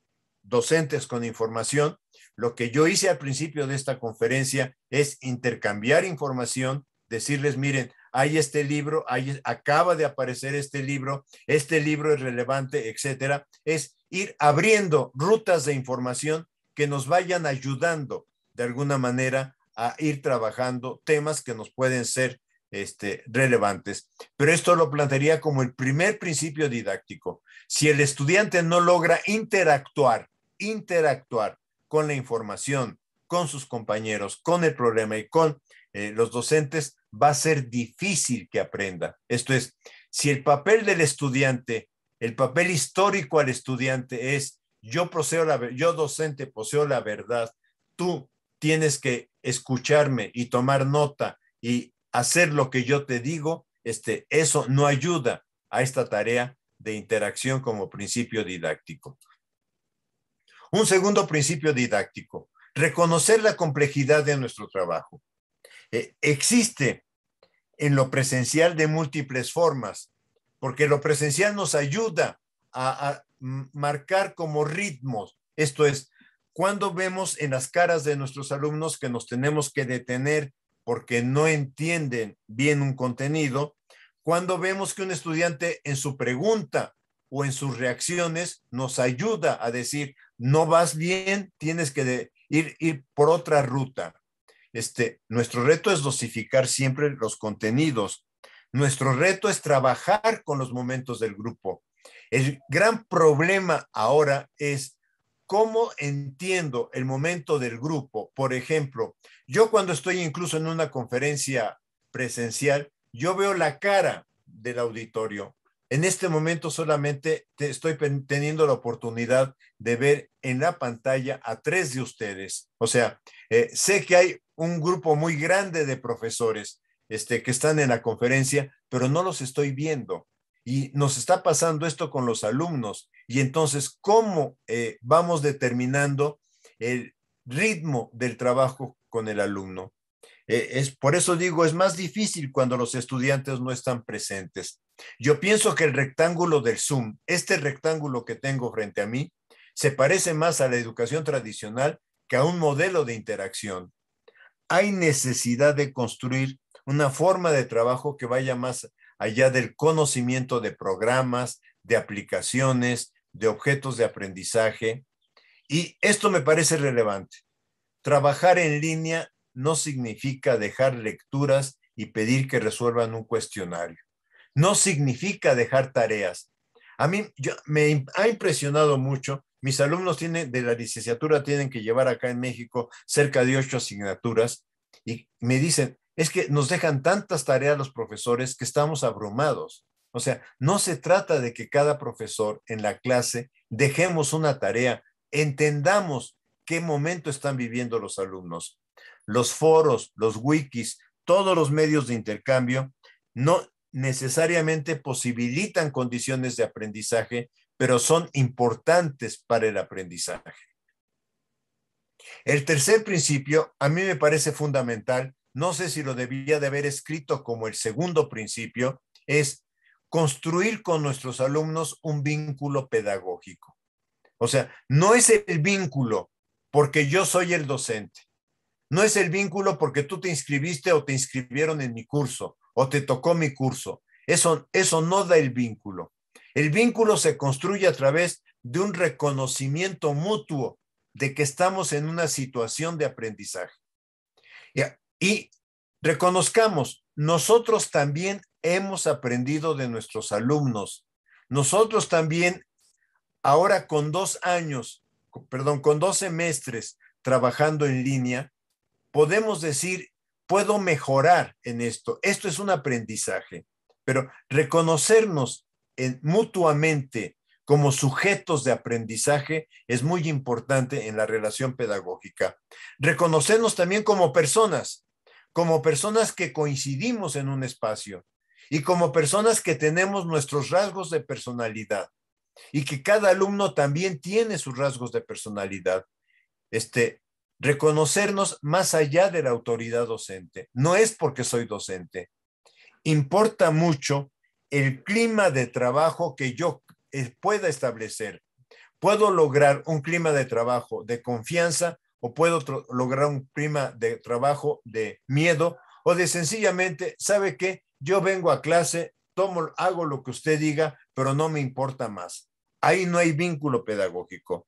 docentes con información. Lo que yo hice al principio de esta conferencia es intercambiar información, decirles, miren, hay este libro, hay, acaba de aparecer este libro, este libro es relevante, etcétera, es ir abriendo rutas de información que nos vayan ayudando de alguna manera a ir trabajando temas que nos pueden ser este, relevantes. Pero esto lo plantearía como el primer principio didáctico. Si el estudiante no logra interactuar, interactuar con la información, con sus compañeros, con el problema y con eh, los docentes, va a ser difícil que aprenda. Esto es, si el papel del estudiante, el papel histórico al estudiante es yo poseo la yo docente poseo la verdad, tú tienes que escucharme y tomar nota y hacer lo que yo te digo, este eso no ayuda a esta tarea de interacción como principio didáctico. Un segundo principio didáctico, reconocer la complejidad de nuestro trabajo. Eh, existe en lo presencial de múltiples formas, porque lo presencial nos ayuda a, a marcar como ritmos, esto es, cuando vemos en las caras de nuestros alumnos que nos tenemos que detener porque no entienden bien un contenido, cuando vemos que un estudiante en su pregunta o en sus reacciones nos ayuda a decir, no vas bien, tienes que ir, ir por otra ruta. Este, nuestro reto es dosificar siempre los contenidos. Nuestro reto es trabajar con los momentos del grupo. El gran problema ahora es cómo entiendo el momento del grupo. Por ejemplo, yo cuando estoy incluso en una conferencia presencial, yo veo la cara del auditorio. En este momento solamente estoy teniendo la oportunidad de ver en la pantalla a tres de ustedes. O sea, eh, sé que hay un grupo muy grande de profesores este, que están en la conferencia, pero no los estoy viendo. Y nos está pasando esto con los alumnos. Y entonces, ¿cómo eh, vamos determinando el ritmo del trabajo con el alumno? Eh, es, por eso digo, es más difícil cuando los estudiantes no están presentes. Yo pienso que el rectángulo del Zoom, este rectángulo que tengo frente a mí, se parece más a la educación tradicional que a un modelo de interacción hay necesidad de construir una forma de trabajo que vaya más allá del conocimiento de programas, de aplicaciones, de objetos de aprendizaje. Y esto me parece relevante. Trabajar en línea no significa dejar lecturas y pedir que resuelvan un cuestionario. No significa dejar tareas. A mí me ha impresionado mucho mis alumnos tienen, de la licenciatura tienen que llevar acá en México cerca de ocho asignaturas y me dicen, es que nos dejan tantas tareas los profesores que estamos abrumados. O sea, no se trata de que cada profesor en la clase dejemos una tarea, entendamos qué momento están viviendo los alumnos. Los foros, los wikis, todos los medios de intercambio no necesariamente posibilitan condiciones de aprendizaje pero son importantes para el aprendizaje. El tercer principio a mí me parece fundamental, no sé si lo debía de haber escrito como el segundo principio, es construir con nuestros alumnos un vínculo pedagógico. O sea, no es el vínculo porque yo soy el docente, no es el vínculo porque tú te inscribiste o te inscribieron en mi curso o te tocó mi curso. Eso, eso no da el vínculo. El vínculo se construye a través de un reconocimiento mutuo de que estamos en una situación de aprendizaje. Y reconozcamos, nosotros también hemos aprendido de nuestros alumnos. Nosotros también, ahora con dos años, perdón, con dos semestres trabajando en línea, podemos decir, puedo mejorar en esto. Esto es un aprendizaje, pero reconocernos mutuamente como sujetos de aprendizaje es muy importante en la relación pedagógica. Reconocernos también como personas, como personas que coincidimos en un espacio y como personas que tenemos nuestros rasgos de personalidad y que cada alumno también tiene sus rasgos de personalidad. Este, reconocernos más allá de la autoridad docente. No es porque soy docente. Importa mucho el clima de trabajo que yo eh, pueda establecer. Puedo lograr un clima de trabajo de confianza o puedo lograr un clima de trabajo de miedo o de sencillamente, ¿sabe qué? Yo vengo a clase, tomo, hago lo que usted diga, pero no me importa más. Ahí no hay vínculo pedagógico.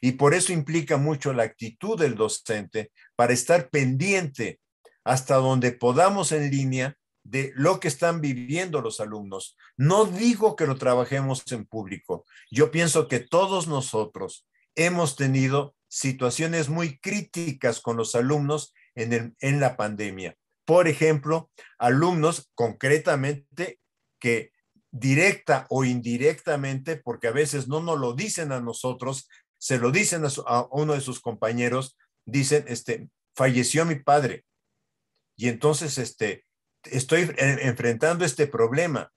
Y por eso implica mucho la actitud del docente para estar pendiente hasta donde podamos en línea de lo que están viviendo los alumnos. No digo que lo trabajemos en público. Yo pienso que todos nosotros hemos tenido situaciones muy críticas con los alumnos en, la pandemia. Por ejemplo, alumnos concretamente que directa o indirectamente, porque a veces no nos lo dicen a nosotros, se lo dicen a, uno de sus compañeros, dicen, este, falleció mi padre. Y entonces, este, estoy enfrentando este problema.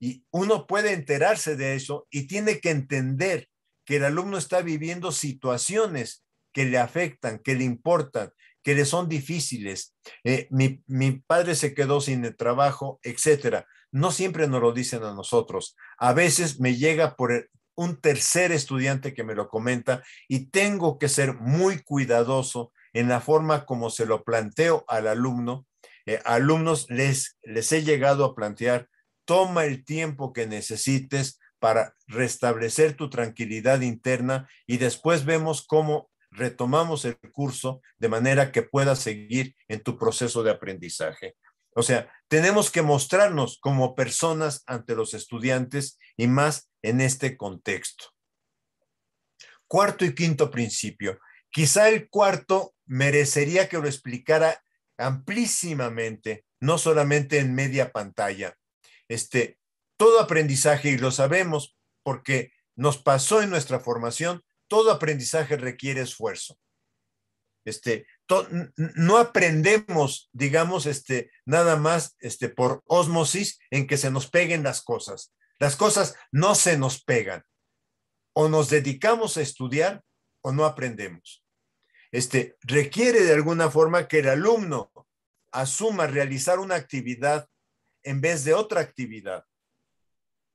Y uno puede enterarse de eso y tiene que entender que el alumno está viviendo situaciones que le afectan, que le importan, que le son difíciles. Eh, mi, mi, padre se quedó sin el trabajo, etcétera. No siempre nos lo dicen a nosotros. A veces me llega por un tercer estudiante que me lo comenta y tengo que ser muy cuidadoso en la forma como se lo planteo al alumno eh, alumnos les, les he llegado a plantear, toma el tiempo que necesites para restablecer tu tranquilidad interna y después vemos cómo retomamos el curso de manera que puedas seguir en tu proceso de aprendizaje. O sea, tenemos que mostrarnos como personas ante los estudiantes y más en este contexto. Cuarto y quinto principio. Quizá el cuarto merecería que lo explicara amplísimamente, no solamente en media pantalla. Este, todo aprendizaje, y lo sabemos porque nos pasó en nuestra formación, todo aprendizaje requiere esfuerzo. Este, no aprendemos, digamos, este, nada más este, por osmosis en que se nos peguen las cosas. Las cosas no se nos pegan. O nos dedicamos a estudiar o no aprendemos. Este, requiere de alguna forma que el alumno asuma realizar una actividad en vez de otra actividad.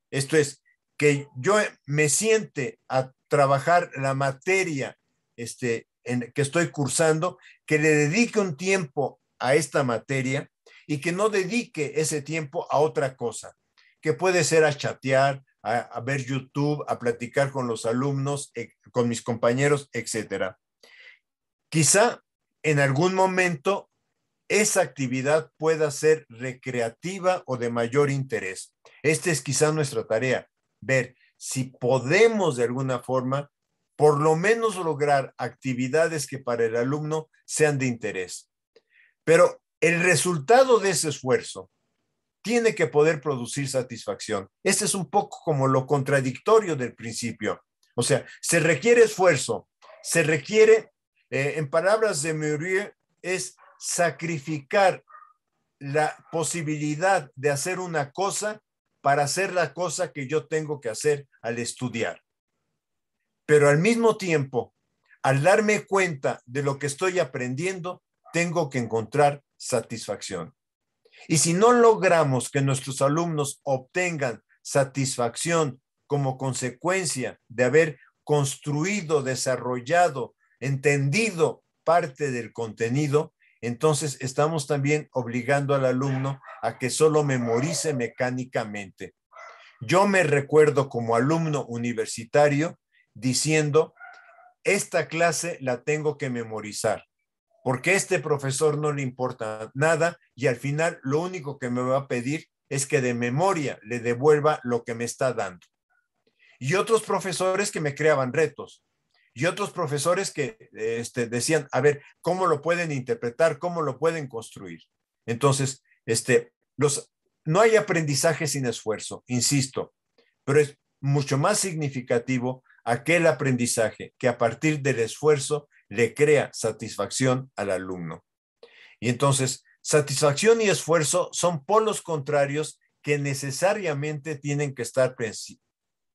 Esto es, que yo me siente a trabajar la materia este, que estoy cursando, que le dedique un tiempo a esta materia y que no dedique ese tiempo a otra cosa, que puede ser a chatear, a, ver YouTube, a platicar con los alumnos, eh, con mis compañeros, etcétera. Quizá en algún momento esa actividad pueda ser recreativa o de mayor interés. Esta es quizá nuestra tarea, ver si podemos de alguna forma por lo menos lograr actividades que para el alumno sean de interés. Pero el resultado de ese esfuerzo tiene que poder producir satisfacción. Este es un poco como lo contradictorio del principio. O sea, se requiere esfuerzo, se requiere eh, en palabras de Murier, es sacrificar la posibilidad de hacer una cosa para hacer la cosa que yo tengo que hacer al estudiar. Pero al mismo tiempo, al darme cuenta de lo que estoy aprendiendo, tengo que encontrar satisfacción. Y si no logramos que nuestros alumnos obtengan satisfacción como consecuencia de haber construido, desarrollado entendido parte del contenido, entonces estamos también obligando al alumno a que solo memorice mecánicamente. Yo me recuerdo como alumno universitario diciendo, esta clase la tengo que memorizar, porque a este profesor no le importa nada y al final lo único que me va a pedir es que de memoria le devuelva lo que me está dando. Y otros profesores que me creaban retos y otros profesores que este, decían, a ver, ¿cómo lo pueden interpretar? ¿Cómo lo pueden construir? Entonces, este, los, no hay aprendizaje sin esfuerzo, insisto, pero es mucho más significativo aquel aprendizaje que a partir del esfuerzo le crea satisfacción al alumno. Y entonces, satisfacción y esfuerzo son polos contrarios que necesariamente tienen que estar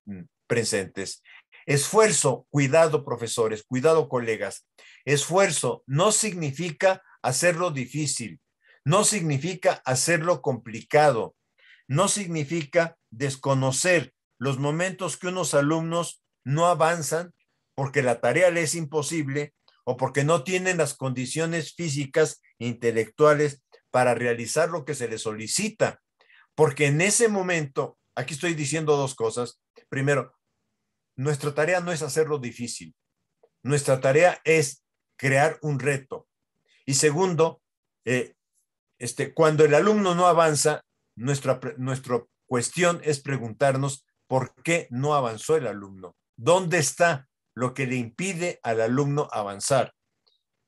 mm, presentes. Esfuerzo, cuidado profesores, cuidado colegas. Esfuerzo no significa hacerlo difícil, no significa hacerlo complicado, no significa desconocer los momentos que unos alumnos no avanzan porque la tarea les es imposible o porque no tienen las condiciones físicas e intelectuales para realizar lo que se les solicita. Porque en ese momento, aquí estoy diciendo dos cosas. Primero, nuestra tarea no es hacerlo difícil. Nuestra tarea es crear un reto. Y segundo, eh, este, cuando el alumno no avanza, nuestra, nuestra cuestión es preguntarnos por qué no avanzó el alumno. ¿Dónde está lo que le impide al alumno avanzar?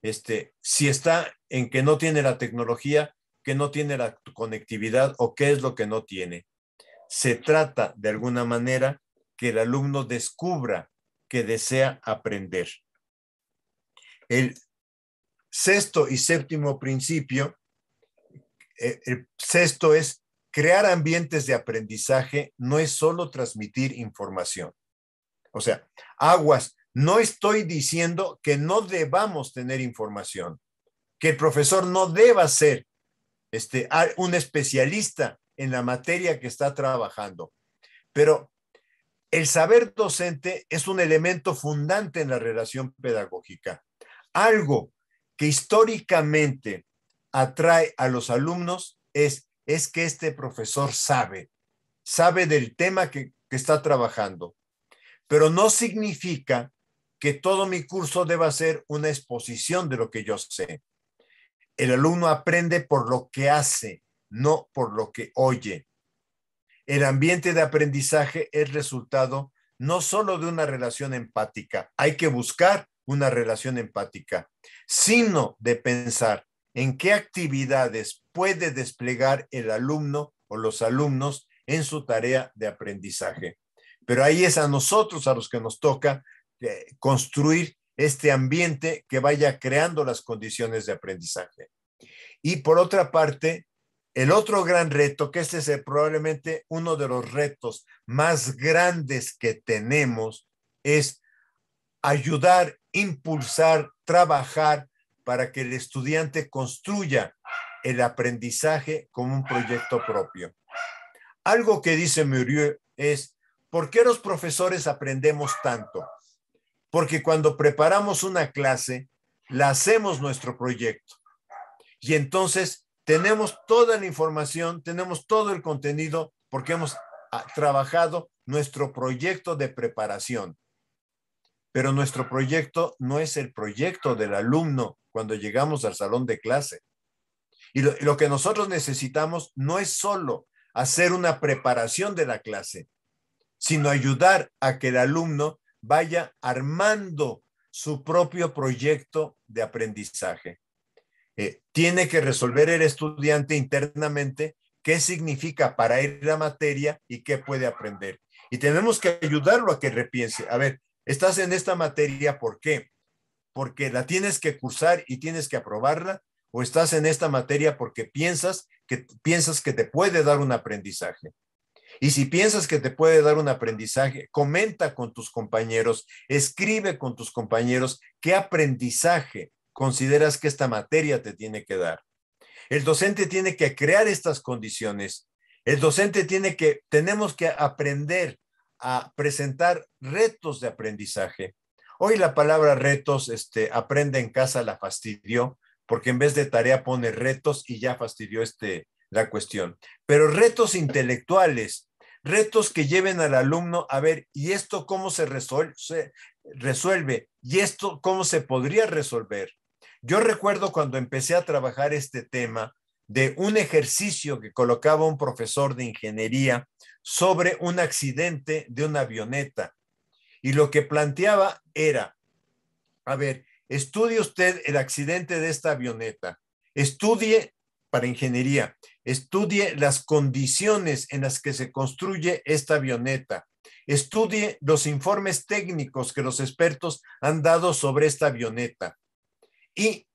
Este, si está en que no tiene la tecnología, que no tiene la conectividad o qué es lo que no tiene. Se trata de alguna manera que el alumno descubra que desea aprender. El sexto y séptimo principio, eh, el sexto es crear ambientes de aprendizaje, no es solo transmitir información. O sea, aguas, no estoy diciendo que no debamos tener información, que el profesor no deba ser este, un especialista en la materia que está trabajando, pero el saber docente es un elemento fundante en la relación pedagógica, algo que históricamente atrae a los alumnos es, es que este profesor sabe, sabe del tema que está trabajando, pero no significa que todo mi curso deba ser una exposición de lo que yo sé. El alumno aprende por lo que hace, no por lo que oye. El ambiente de aprendizaje es resultado no solo de una relación empática, hay que buscar una relación empática, sino de pensar en qué actividades puede desplegar el alumno o los alumnos en su tarea de aprendizaje. Pero ahí es a nosotros, a los que nos toca, eh, construir este ambiente que vaya creando las condiciones de aprendizaje. Y por otra parte, el otro gran reto, que este es probablemente uno de los retos más grandes que tenemos, es ayudar, impulsar, trabajar para que el estudiante construya el aprendizaje como un proyecto propio. Algo que dice Muriel es, ¿por qué los profesores aprendemos tanto? Porque cuando preparamos una clase, la hacemos nuestro proyecto. Y entonces tenemos toda la información, tenemos todo el contenido porque hemos ah, trabajado nuestro proyecto de preparación. Pero nuestro proyecto no es el proyecto del alumno cuando llegamos al salón de clase. Y lo, que nosotros necesitamos no es solo hacer una preparación de la clase, sino ayudar a que el alumno vaya armando su propio proyecto de aprendizaje. Eh, tiene que resolver el estudiante internamente qué significa para él la materia y qué puede aprender. Y tenemos que ayudarlo a que repiense. A ver, estás en esta materia, ¿por qué? Porque la tienes que cursar y tienes que aprobarla, o estás en esta materia porque piensas que, piensas que te puede dar un aprendizaje. Y si piensas que te puede dar un aprendizaje, comenta con tus compañeros, escribe con tus compañeros qué aprendizaje consideras que esta materia te tiene que dar. El docente tiene que crear estas condiciones. El docente tiene que, tenemos que aprender a presentar retos de aprendizaje. Hoy la palabra retos, este, aprende en casa la fastidió, porque en vez de tarea pone retos y ya fastidió este, la cuestión. Pero retos intelectuales, retos que lleven al alumno a ver, ¿y esto cómo se, resuelve? ¿Y esto cómo se podría resolver? Yo recuerdo cuando empecé a trabajar este tema de un ejercicio que colocaba un profesor de ingeniería sobre un accidente de una avioneta. Y lo que planteaba era, a ver, estudie usted el accidente de esta avioneta, estudie para ingeniería, estudie las condiciones en las que se construye esta avioneta, estudie los informes técnicos que los expertos han dado sobre esta avioneta, y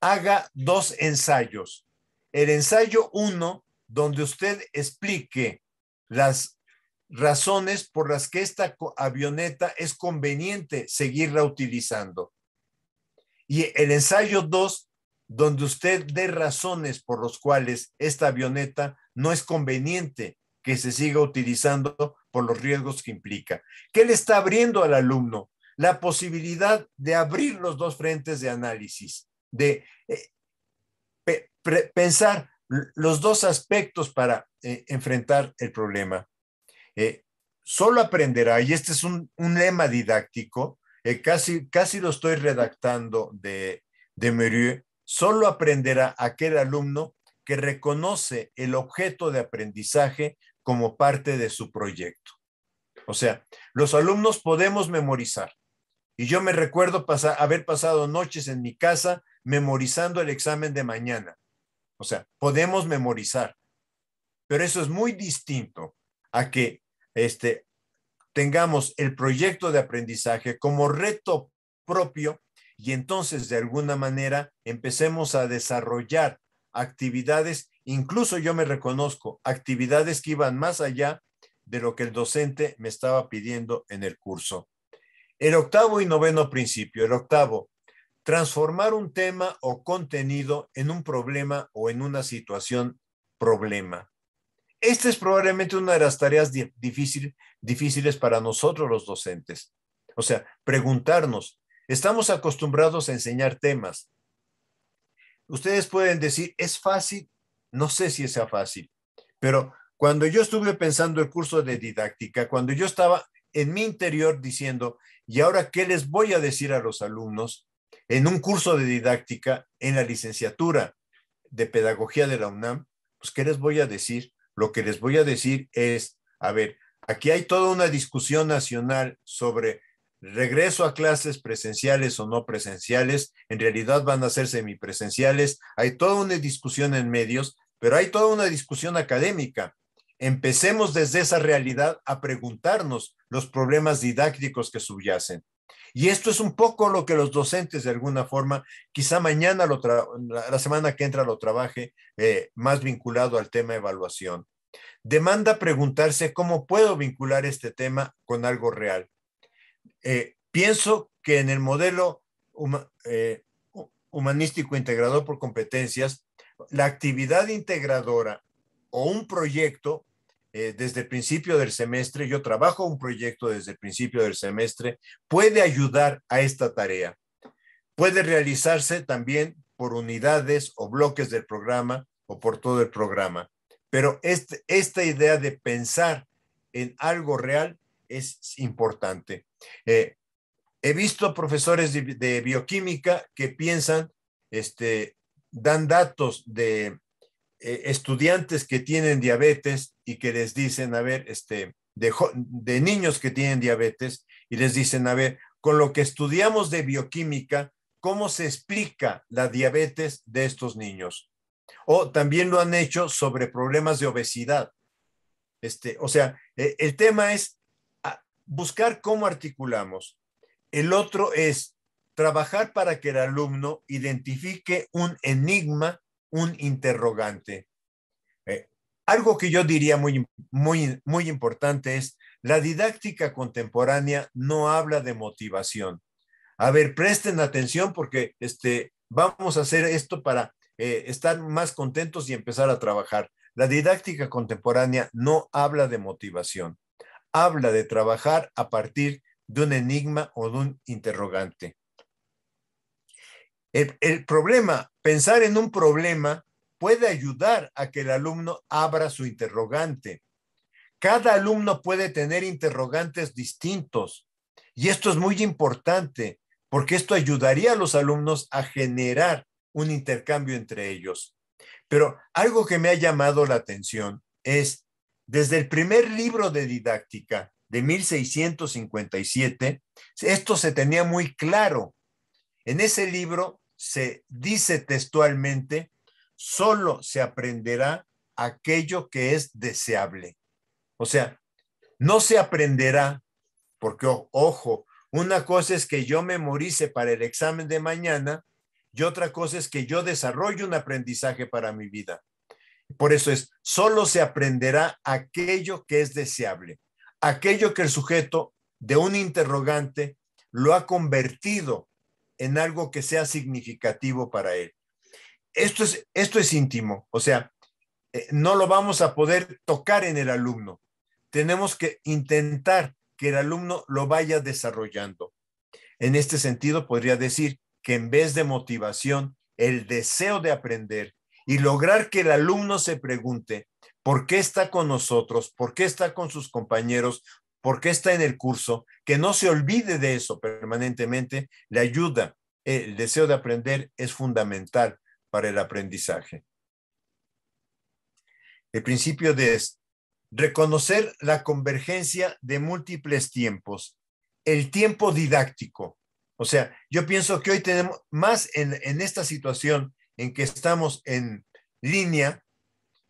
haga dos ensayos. El ensayo uno, donde usted explique las razones por las que esta avioneta es conveniente seguirla utilizando. Y el ensayo dos, donde usted dé razones por las cuales esta avioneta no es conveniente que se siga utilizando por los riesgos que implica. ¿Qué le está abriendo al alumno? la posibilidad de abrir los dos frentes de análisis, de eh, pensar los dos aspectos para eh, enfrentar el problema. Eh, solo aprenderá, y este es un, lema didáctico, casi, casi lo estoy redactando de, de solo aprenderá aquel alumno que reconoce el objeto de aprendizaje como parte de su proyecto. O sea, los alumnos podemos memorizar, y yo me recuerdo haber pasado noches en mi casa memorizando el examen de mañana. O sea, podemos memorizar, pero eso es muy distinto a que este, tengamos el proyecto de aprendizaje como reto propio y entonces de alguna manera empecemos a desarrollar actividades, incluso yo me reconozco, actividades que iban más allá de lo que el docente me estaba pidiendo en el curso. El octavo y noveno principio. El octavo, transformar un tema o contenido en un problema o en una situación problema. Esta es probablemente una de las tareas difícil, difíciles para nosotros los docentes. O sea, preguntarnos, estamos acostumbrados a enseñar temas. Ustedes pueden decir, es fácil, no sé si sea fácil, pero cuando yo estuve pensando el curso de didáctica, cuando yo estaba en mi interior diciendo, ¿Y ahora qué les voy a decir a los alumnos en un curso de didáctica en la licenciatura de pedagogía de la UNAM? Pues, ¿qué les voy a decir? Lo que les voy a decir es, a ver, aquí hay toda una discusión nacional sobre regreso a clases presenciales o no presenciales, en realidad van a ser semipresenciales, hay toda una discusión en medios, pero hay toda una discusión académica Empecemos desde esa realidad a preguntarnos los problemas didácticos que subyacen. Y esto es un poco lo que los docentes, de alguna forma, quizá mañana, la semana que entra, lo trabaje eh, más vinculado al tema evaluación. Demanda preguntarse cómo puedo vincular este tema con algo real. Eh, pienso que en el modelo eh, humanístico integrador por competencias, la actividad integradora o un proyecto eh, desde el principio del semestre, yo trabajo un proyecto desde el principio del semestre, puede ayudar a esta tarea. Puede realizarse también por unidades o bloques del programa o por todo el programa. Pero este, esta idea de pensar en algo real es importante. Eh, he visto profesores de, bioquímica que piensan, este, dan datos de eh, estudiantes que tienen diabetes y que les dicen, a ver, este, de, niños que tienen diabetes y les dicen, a ver, con lo que estudiamos de bioquímica, ¿cómo se explica la diabetes de estos niños? O también lo han hecho sobre problemas de obesidad. Este, o sea, e, el tema es buscar cómo articulamos. El otro es trabajar para que el alumno identifique un enigma, un interrogante. Algo que yo diría muy, muy, importante es, la didáctica contemporánea no habla de motivación. A ver, presten atención porque este, vamos a hacer esto para eh, estar más contentos y empezar a trabajar. La didáctica contemporánea no habla de motivación, habla de trabajar a partir de un enigma o de un interrogante. el problema, pensar en un problema puede ayudar a que el alumno abra su interrogante. Cada alumno puede tener interrogantes distintos y esto es muy importante porque esto ayudaría a los alumnos a generar un intercambio entre ellos. Pero algo que me ha llamado la atención es, desde el primer libro de didáctica de 1657, esto se tenía muy claro. En ese libro se dice textualmente solo se aprenderá aquello que es deseable. O sea, no se aprenderá, porque ojo, una cosa es que yo memorice para el examen de mañana y otra cosa es que yo desarrolle un aprendizaje para mi vida. Por eso es, solo se aprenderá aquello que es deseable, aquello que el sujeto de un interrogante lo ha convertido en algo que sea significativo para él esto es, íntimo, o sea, eh, no lo vamos a poder tocar en el alumno. Tenemos que intentar que el alumno lo vaya desarrollando. En este sentido, podría decir que en vez de motivación, el deseo de aprender y lograr que el alumno se pregunte, ¿por qué está con nosotros? ¿Por qué está con sus compañeros? ¿Por qué está en el curso? Que no se olvide de eso permanentemente, le ayuda. El deseo de aprender es fundamental para el aprendizaje. El principio de reconocer la convergencia de múltiples tiempos, el tiempo didáctico. O sea, yo pienso que hoy tenemos más en, esta situación en que estamos en línea,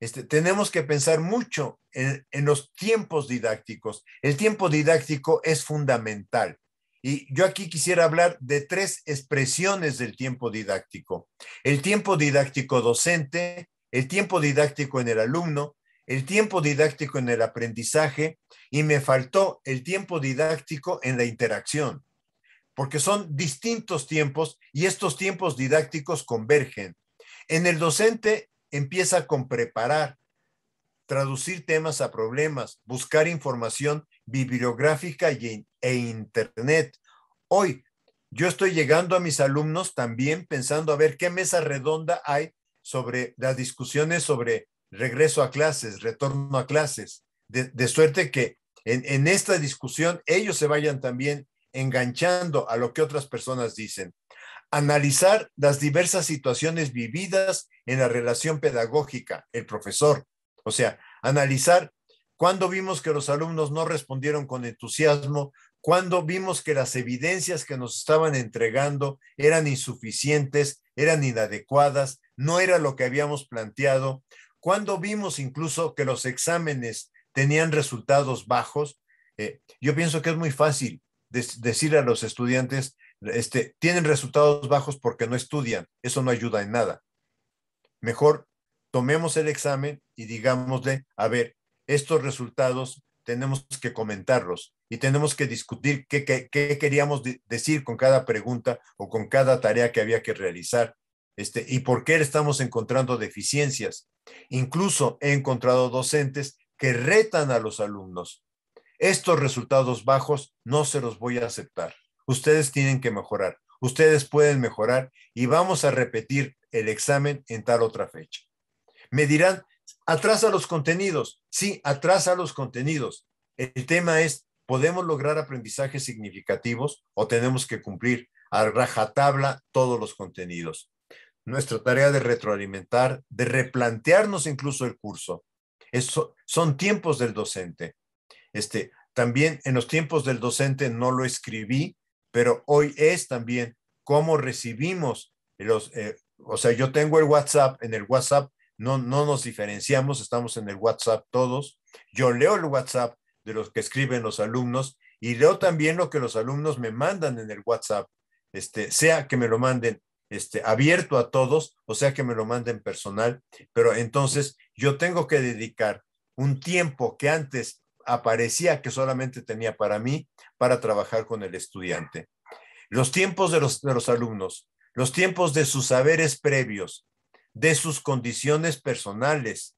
este, tenemos que pensar mucho en, los tiempos didácticos. El tiempo didáctico es fundamental. Y yo aquí quisiera hablar de tres expresiones del tiempo didáctico. El tiempo didáctico docente, el tiempo didáctico en el alumno, el tiempo didáctico en el aprendizaje y me faltó el tiempo didáctico en la interacción, porque son distintos tiempos y estos tiempos didácticos convergen. En el docente empieza con preparar, traducir temas a problemas, buscar información bibliográfica y, e internet. Hoy yo estoy llegando a mis alumnos también pensando a ver qué mesa redonda hay sobre las discusiones sobre regreso a clases, retorno a clases, de, suerte que en, en esta discusión ellos se vayan también enganchando a lo que otras personas dicen. Analizar las diversas situaciones vividas en la relación pedagógica, el profesor. O sea, analizar cuando vimos que los alumnos no respondieron con entusiasmo, cuando vimos que las evidencias que nos estaban entregando eran insuficientes, eran inadecuadas, no era lo que habíamos planteado, cuando vimos incluso que los exámenes tenían resultados bajos, eh, yo pienso que es muy fácil decir a los estudiantes, este, tienen resultados bajos porque no estudian, eso no ayuda en nada. Mejor tomemos el examen y digámosle, a ver, estos resultados tenemos que comentarlos y tenemos que discutir qué, queríamos decir con cada pregunta o con cada tarea que había que realizar este, y por qué estamos encontrando deficiencias. Incluso he encontrado docentes que retan a los alumnos. Estos resultados bajos no se los voy a aceptar. Ustedes tienen que mejorar. Ustedes pueden mejorar y vamos a repetir el examen en tal otra fecha. Me dirán, a los contenidos. Sí, a los contenidos. El tema es, ¿podemos lograr aprendizajes significativos o tenemos que cumplir a rajatabla todos los contenidos? Nuestra tarea de retroalimentar, de replantearnos incluso el curso. Eso, son tiempos del docente. Este, también en los tiempos del docente no lo escribí, pero hoy es también cómo recibimos los, eh, o sea, yo tengo el WhatsApp, en el WhatsApp no, nos diferenciamos, estamos en el WhatsApp todos. Yo leo el WhatsApp de los que escriben los alumnos y leo también lo que los alumnos me mandan en el WhatsApp, este, sea que me lo manden este, abierto a todos, o sea que me lo manden personal, pero entonces yo tengo que dedicar un tiempo que antes aparecía que solamente tenía para mí, para trabajar con el estudiante. Los tiempos de los, de los alumnos, los tiempos de sus saberes previos, de sus condiciones personales.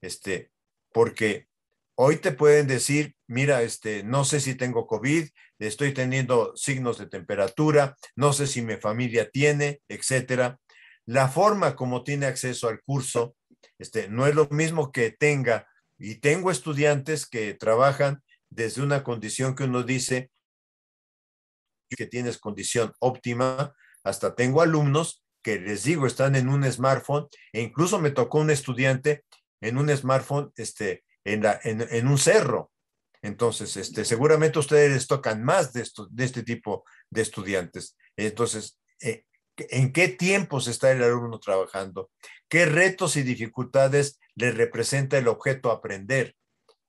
Este, porque hoy te pueden decir, mira, este, no sé si tengo COVID, estoy teniendo signos de temperatura, no sé si mi familia tiene, etcétera. La forma como tiene acceso al curso, este, no es lo mismo que tenga, y tengo estudiantes que trabajan desde una condición que uno dice que tienes condición óptima, hasta tengo alumnos les digo están en un smartphone, e incluso me tocó un estudiante en un smartphone, este, en, en, un cerro. Entonces, este, seguramente ustedes les tocan más de, de este tipo de estudiantes. Entonces, eh, ¿en qué tiempos está el alumno trabajando? ¿Qué retos y dificultades le representa el objeto aprender?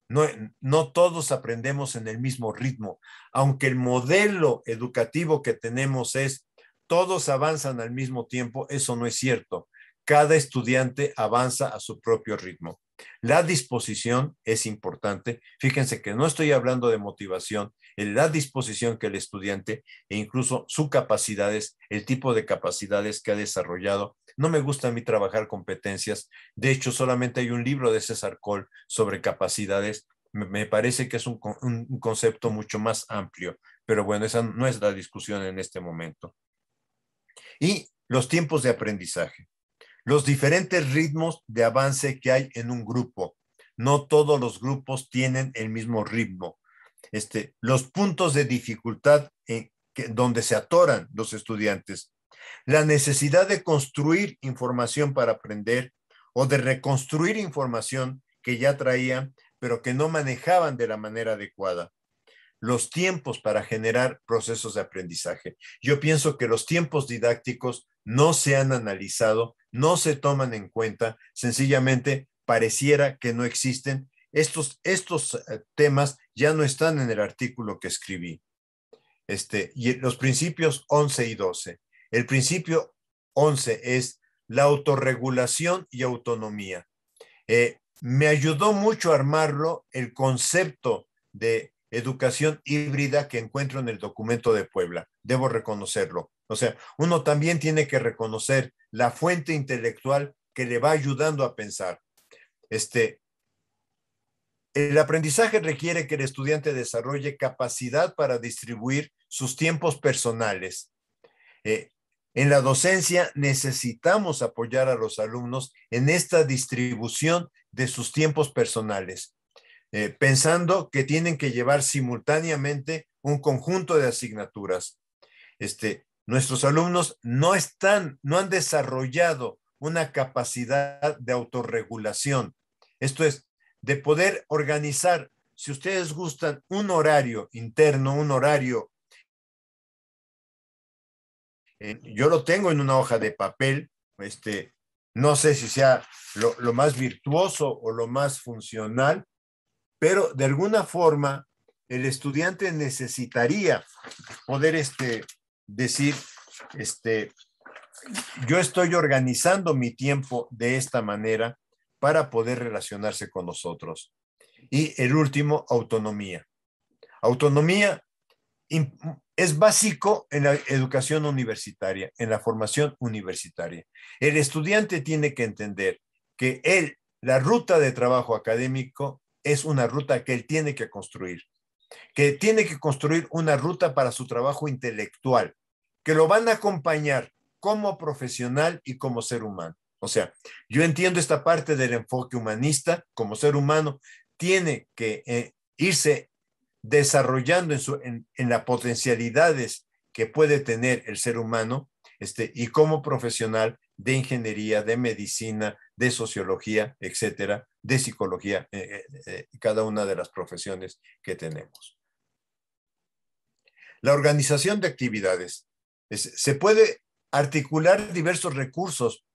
No, no, todos aprendemos en el mismo ritmo, aunque el modelo educativo que tenemos es todos avanzan al mismo tiempo, eso no es cierto. Cada estudiante avanza a su propio ritmo. La disposición es importante. Fíjense que no estoy hablando de motivación, la disposición que el estudiante e incluso sus capacidades, el tipo de capacidades que ha desarrollado. No me gusta a mí trabajar competencias. De hecho, solamente hay un libro de César Cole sobre capacidades. Me parece que es un concepto mucho más amplio, pero bueno, esa no es la discusión en este momento. Y los tiempos de aprendizaje, los diferentes ritmos de avance que hay en un grupo. No todos los grupos tienen el mismo ritmo. Este, los puntos de dificultad en donde se atoran los estudiantes, la necesidad de construir información para aprender o de reconstruir información que ya traían, pero que no manejaban de la manera adecuada los tiempos para generar procesos de aprendizaje. Yo pienso que los tiempos didácticos no se han analizado, no se toman en cuenta, sencillamente pareciera que no existen. Estos, estos eh, temas ya no están en el artículo que escribí. Este, y los principios 11 y 12. El principio 11 es la autorregulación y autonomía. Eh, me ayudó mucho a armarlo el concepto de educación híbrida que encuentro en el documento de Puebla. Debo reconocerlo. O sea, uno también tiene que reconocer la fuente intelectual que le va ayudando a pensar. Este, el aprendizaje requiere que el estudiante desarrolle capacidad para distribuir sus tiempos personales. Eh, en la docencia necesitamos apoyar a los alumnos en esta distribución de sus tiempos personales. Eh, pensando que tienen que llevar simultáneamente un conjunto de asignaturas. Este, nuestros alumnos no están, no han desarrollado una capacidad de autorregulación. Esto es, de poder organizar, si ustedes gustan, un horario interno, un horario. Eh, yo lo tengo en una hoja de papel, este, no sé si sea lo más virtuoso o lo más funcional, pero de alguna forma el estudiante necesitaría poder este, decir, este, yo estoy organizando mi tiempo de esta manera para poder relacionarse con nosotros. Y el último, autonomía. Autonomía es básico en la educación universitaria, en la formación universitaria. El estudiante tiene que entender que él, la ruta de trabajo académico es una ruta que él tiene que construir, que tiene que construir una ruta para su trabajo intelectual, que lo van a acompañar como profesional y como ser humano. O sea, yo entiendo esta parte del enfoque humanista, como ser humano, tiene que eh, irse desarrollando en, su, en las potencialidades que puede tener el ser humano, este, y como profesional de ingeniería, de medicina, de sociología, etcétera, de psicología, eh, eh, eh, cada una de las profesiones que tenemos. La organización de actividades. se puede articular diversos recursos.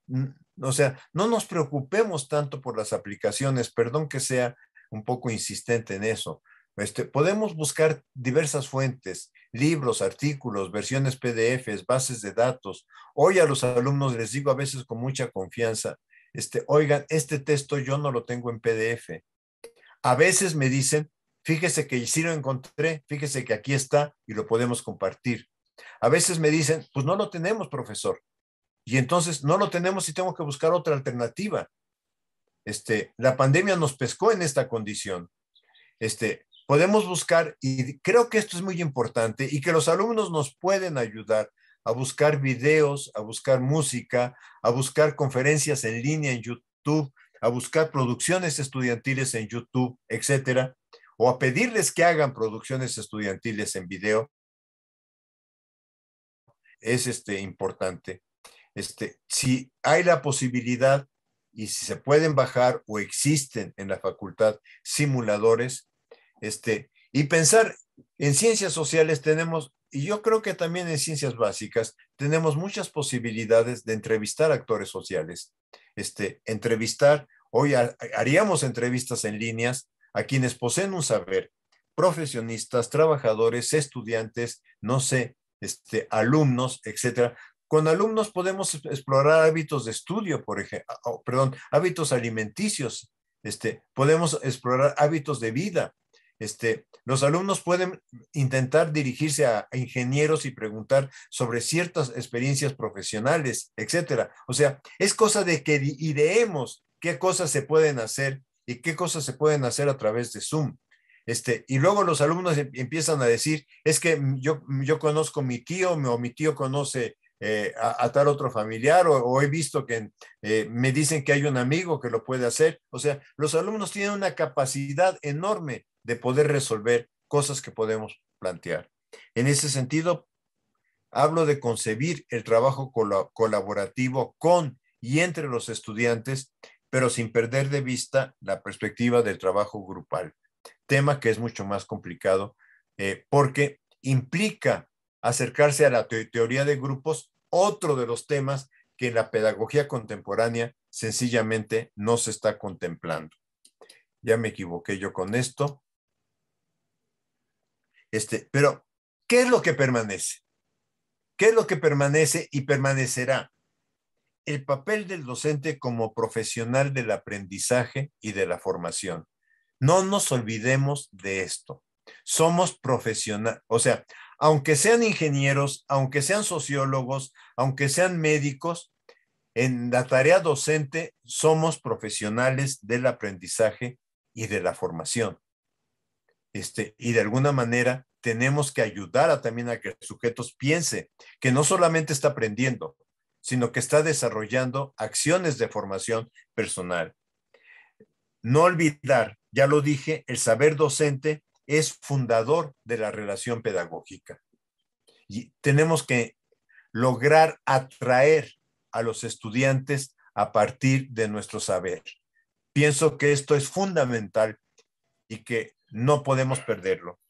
O sea, no nos preocupemos tanto por las aplicaciones, perdón que sea un poco insistente en eso. Este, podemos buscar diversas fuentes, libros, artículos, versiones PDF, bases de datos. Hoy a los alumnos les digo a veces con mucha confianza, este, oigan, este texto yo no lo tengo en PDF. A veces me dicen, fíjese que sí lo encontré, fíjese que aquí está y lo podemos compartir. A veces me dicen, pues no lo tenemos, profesor. Y entonces no lo tenemos y tengo que buscar otra alternativa. Este, la pandemia nos pescó en esta condición. Este, podemos buscar, y creo que esto es muy importante y que los alumnos nos pueden ayudar a buscar videos, a buscar música, a buscar conferencias en línea en YouTube, a buscar producciones estudiantiles en YouTube, etcétera, o a pedirles que hagan producciones estudiantiles en video, es este, importante. Este, si hay la posibilidad y si se pueden bajar o existen en la facultad simuladores, este, y pensar en ciencias sociales tenemos y yo creo que también en ciencias básicas tenemos muchas posibilidades de entrevistar actores sociales. Este, entrevistar, hoy haríamos entrevistas en líneas a quienes poseen un saber, profesionistas, trabajadores, estudiantes, no sé, este, alumnos, etcétera. Con alumnos podemos explorar hábitos de estudio, por ejemplo, perdón, hábitos alimenticios, este, podemos explorar hábitos de vida, este, los alumnos pueden intentar dirigirse a, ingenieros y preguntar sobre ciertas experiencias profesionales, etcétera. O sea, es cosa de que ideemos qué cosas se pueden hacer y qué cosas se pueden hacer a través de Zoom. Este, y luego los alumnos em, empiezan a decir, es que yo, conozco a mi tío o mi tío conoce eh, a, tal otro familiar o, he visto que eh, me dicen que hay un amigo que lo puede hacer. O sea, los alumnos tienen una capacidad enorme de poder resolver cosas que podemos plantear. En ese sentido, hablo de concebir el trabajo colaborativo con y entre los estudiantes, pero sin perder de vista la perspectiva del trabajo grupal, tema que es mucho más complicado eh, porque implica acercarse a la teoría de grupos, otro de los temas que en la pedagogía contemporánea sencillamente no se está contemplando. Ya me equivoqué yo con esto. Este, pero, ¿qué es lo que permanece? ¿Qué es lo que permanece y permanecerá? El papel del docente como profesional del aprendizaje y de la formación. No nos olvidemos de esto. Somos profesionales, o sea, aunque sean ingenieros, aunque sean sociólogos, aunque sean médicos, en la tarea docente somos profesionales del aprendizaje y de la formación. Este, y de alguna manera tenemos que ayudar a, también a que el sujeto piense que no solamente está aprendiendo, sino que está desarrollando acciones de formación personal. No olvidar, ya lo dije, el saber docente es fundador de la relación pedagógica. Y tenemos que lograr atraer a los estudiantes a partir de nuestro saber. Pienso que esto es fundamental y que no podemos perderlo.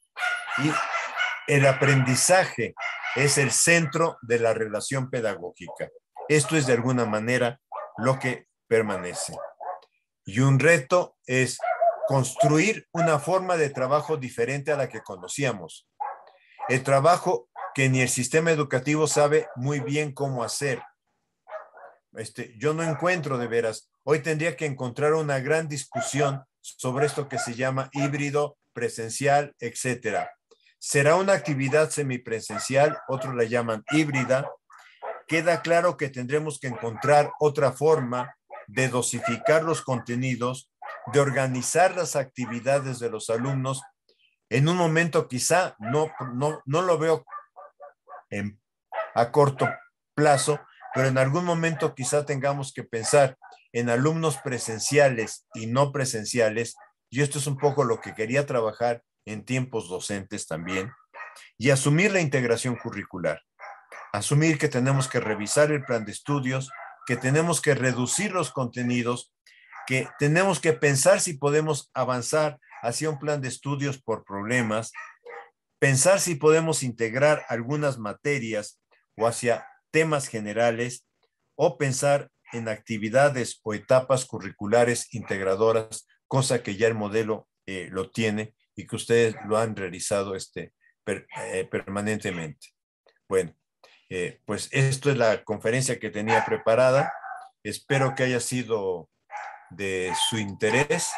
Y el aprendizaje es el centro de la relación pedagógica. Esto es de alguna manera lo que permanece. Y un reto es construir una forma de trabajo diferente a la que conocíamos. El trabajo que ni el sistema educativo sabe muy bien cómo hacer. Este, yo no encuentro de veras. Hoy tendría que encontrar una gran discusión sobre esto que se llama híbrido, presencial, etcétera. Será una actividad semipresencial, otros la llaman híbrida. Queda claro que tendremos que encontrar otra forma de dosificar los contenidos, de organizar las actividades de los alumnos. En un momento quizá no, no, no lo veo a corto plazo, pero en algún momento quizá tengamos que pensar en alumnos presenciales y no presenciales, y esto es un poco lo que quería trabajar en tiempos docentes también, y asumir la integración curricular, asumir que tenemos que revisar el plan de estudios, que tenemos que reducir los contenidos, que tenemos que pensar si podemos avanzar hacia un plan de estudios por problemas, pensar si podemos integrar algunas materias o hacia temas generales, o pensar en actividades o etapas curriculares integradoras, cosa que ya el modelo eh, lo tiene y que ustedes lo han realizado este, eh, permanentemente. Bueno, eh, pues esto es la conferencia que tenía preparada. Espero que haya sido de su interés.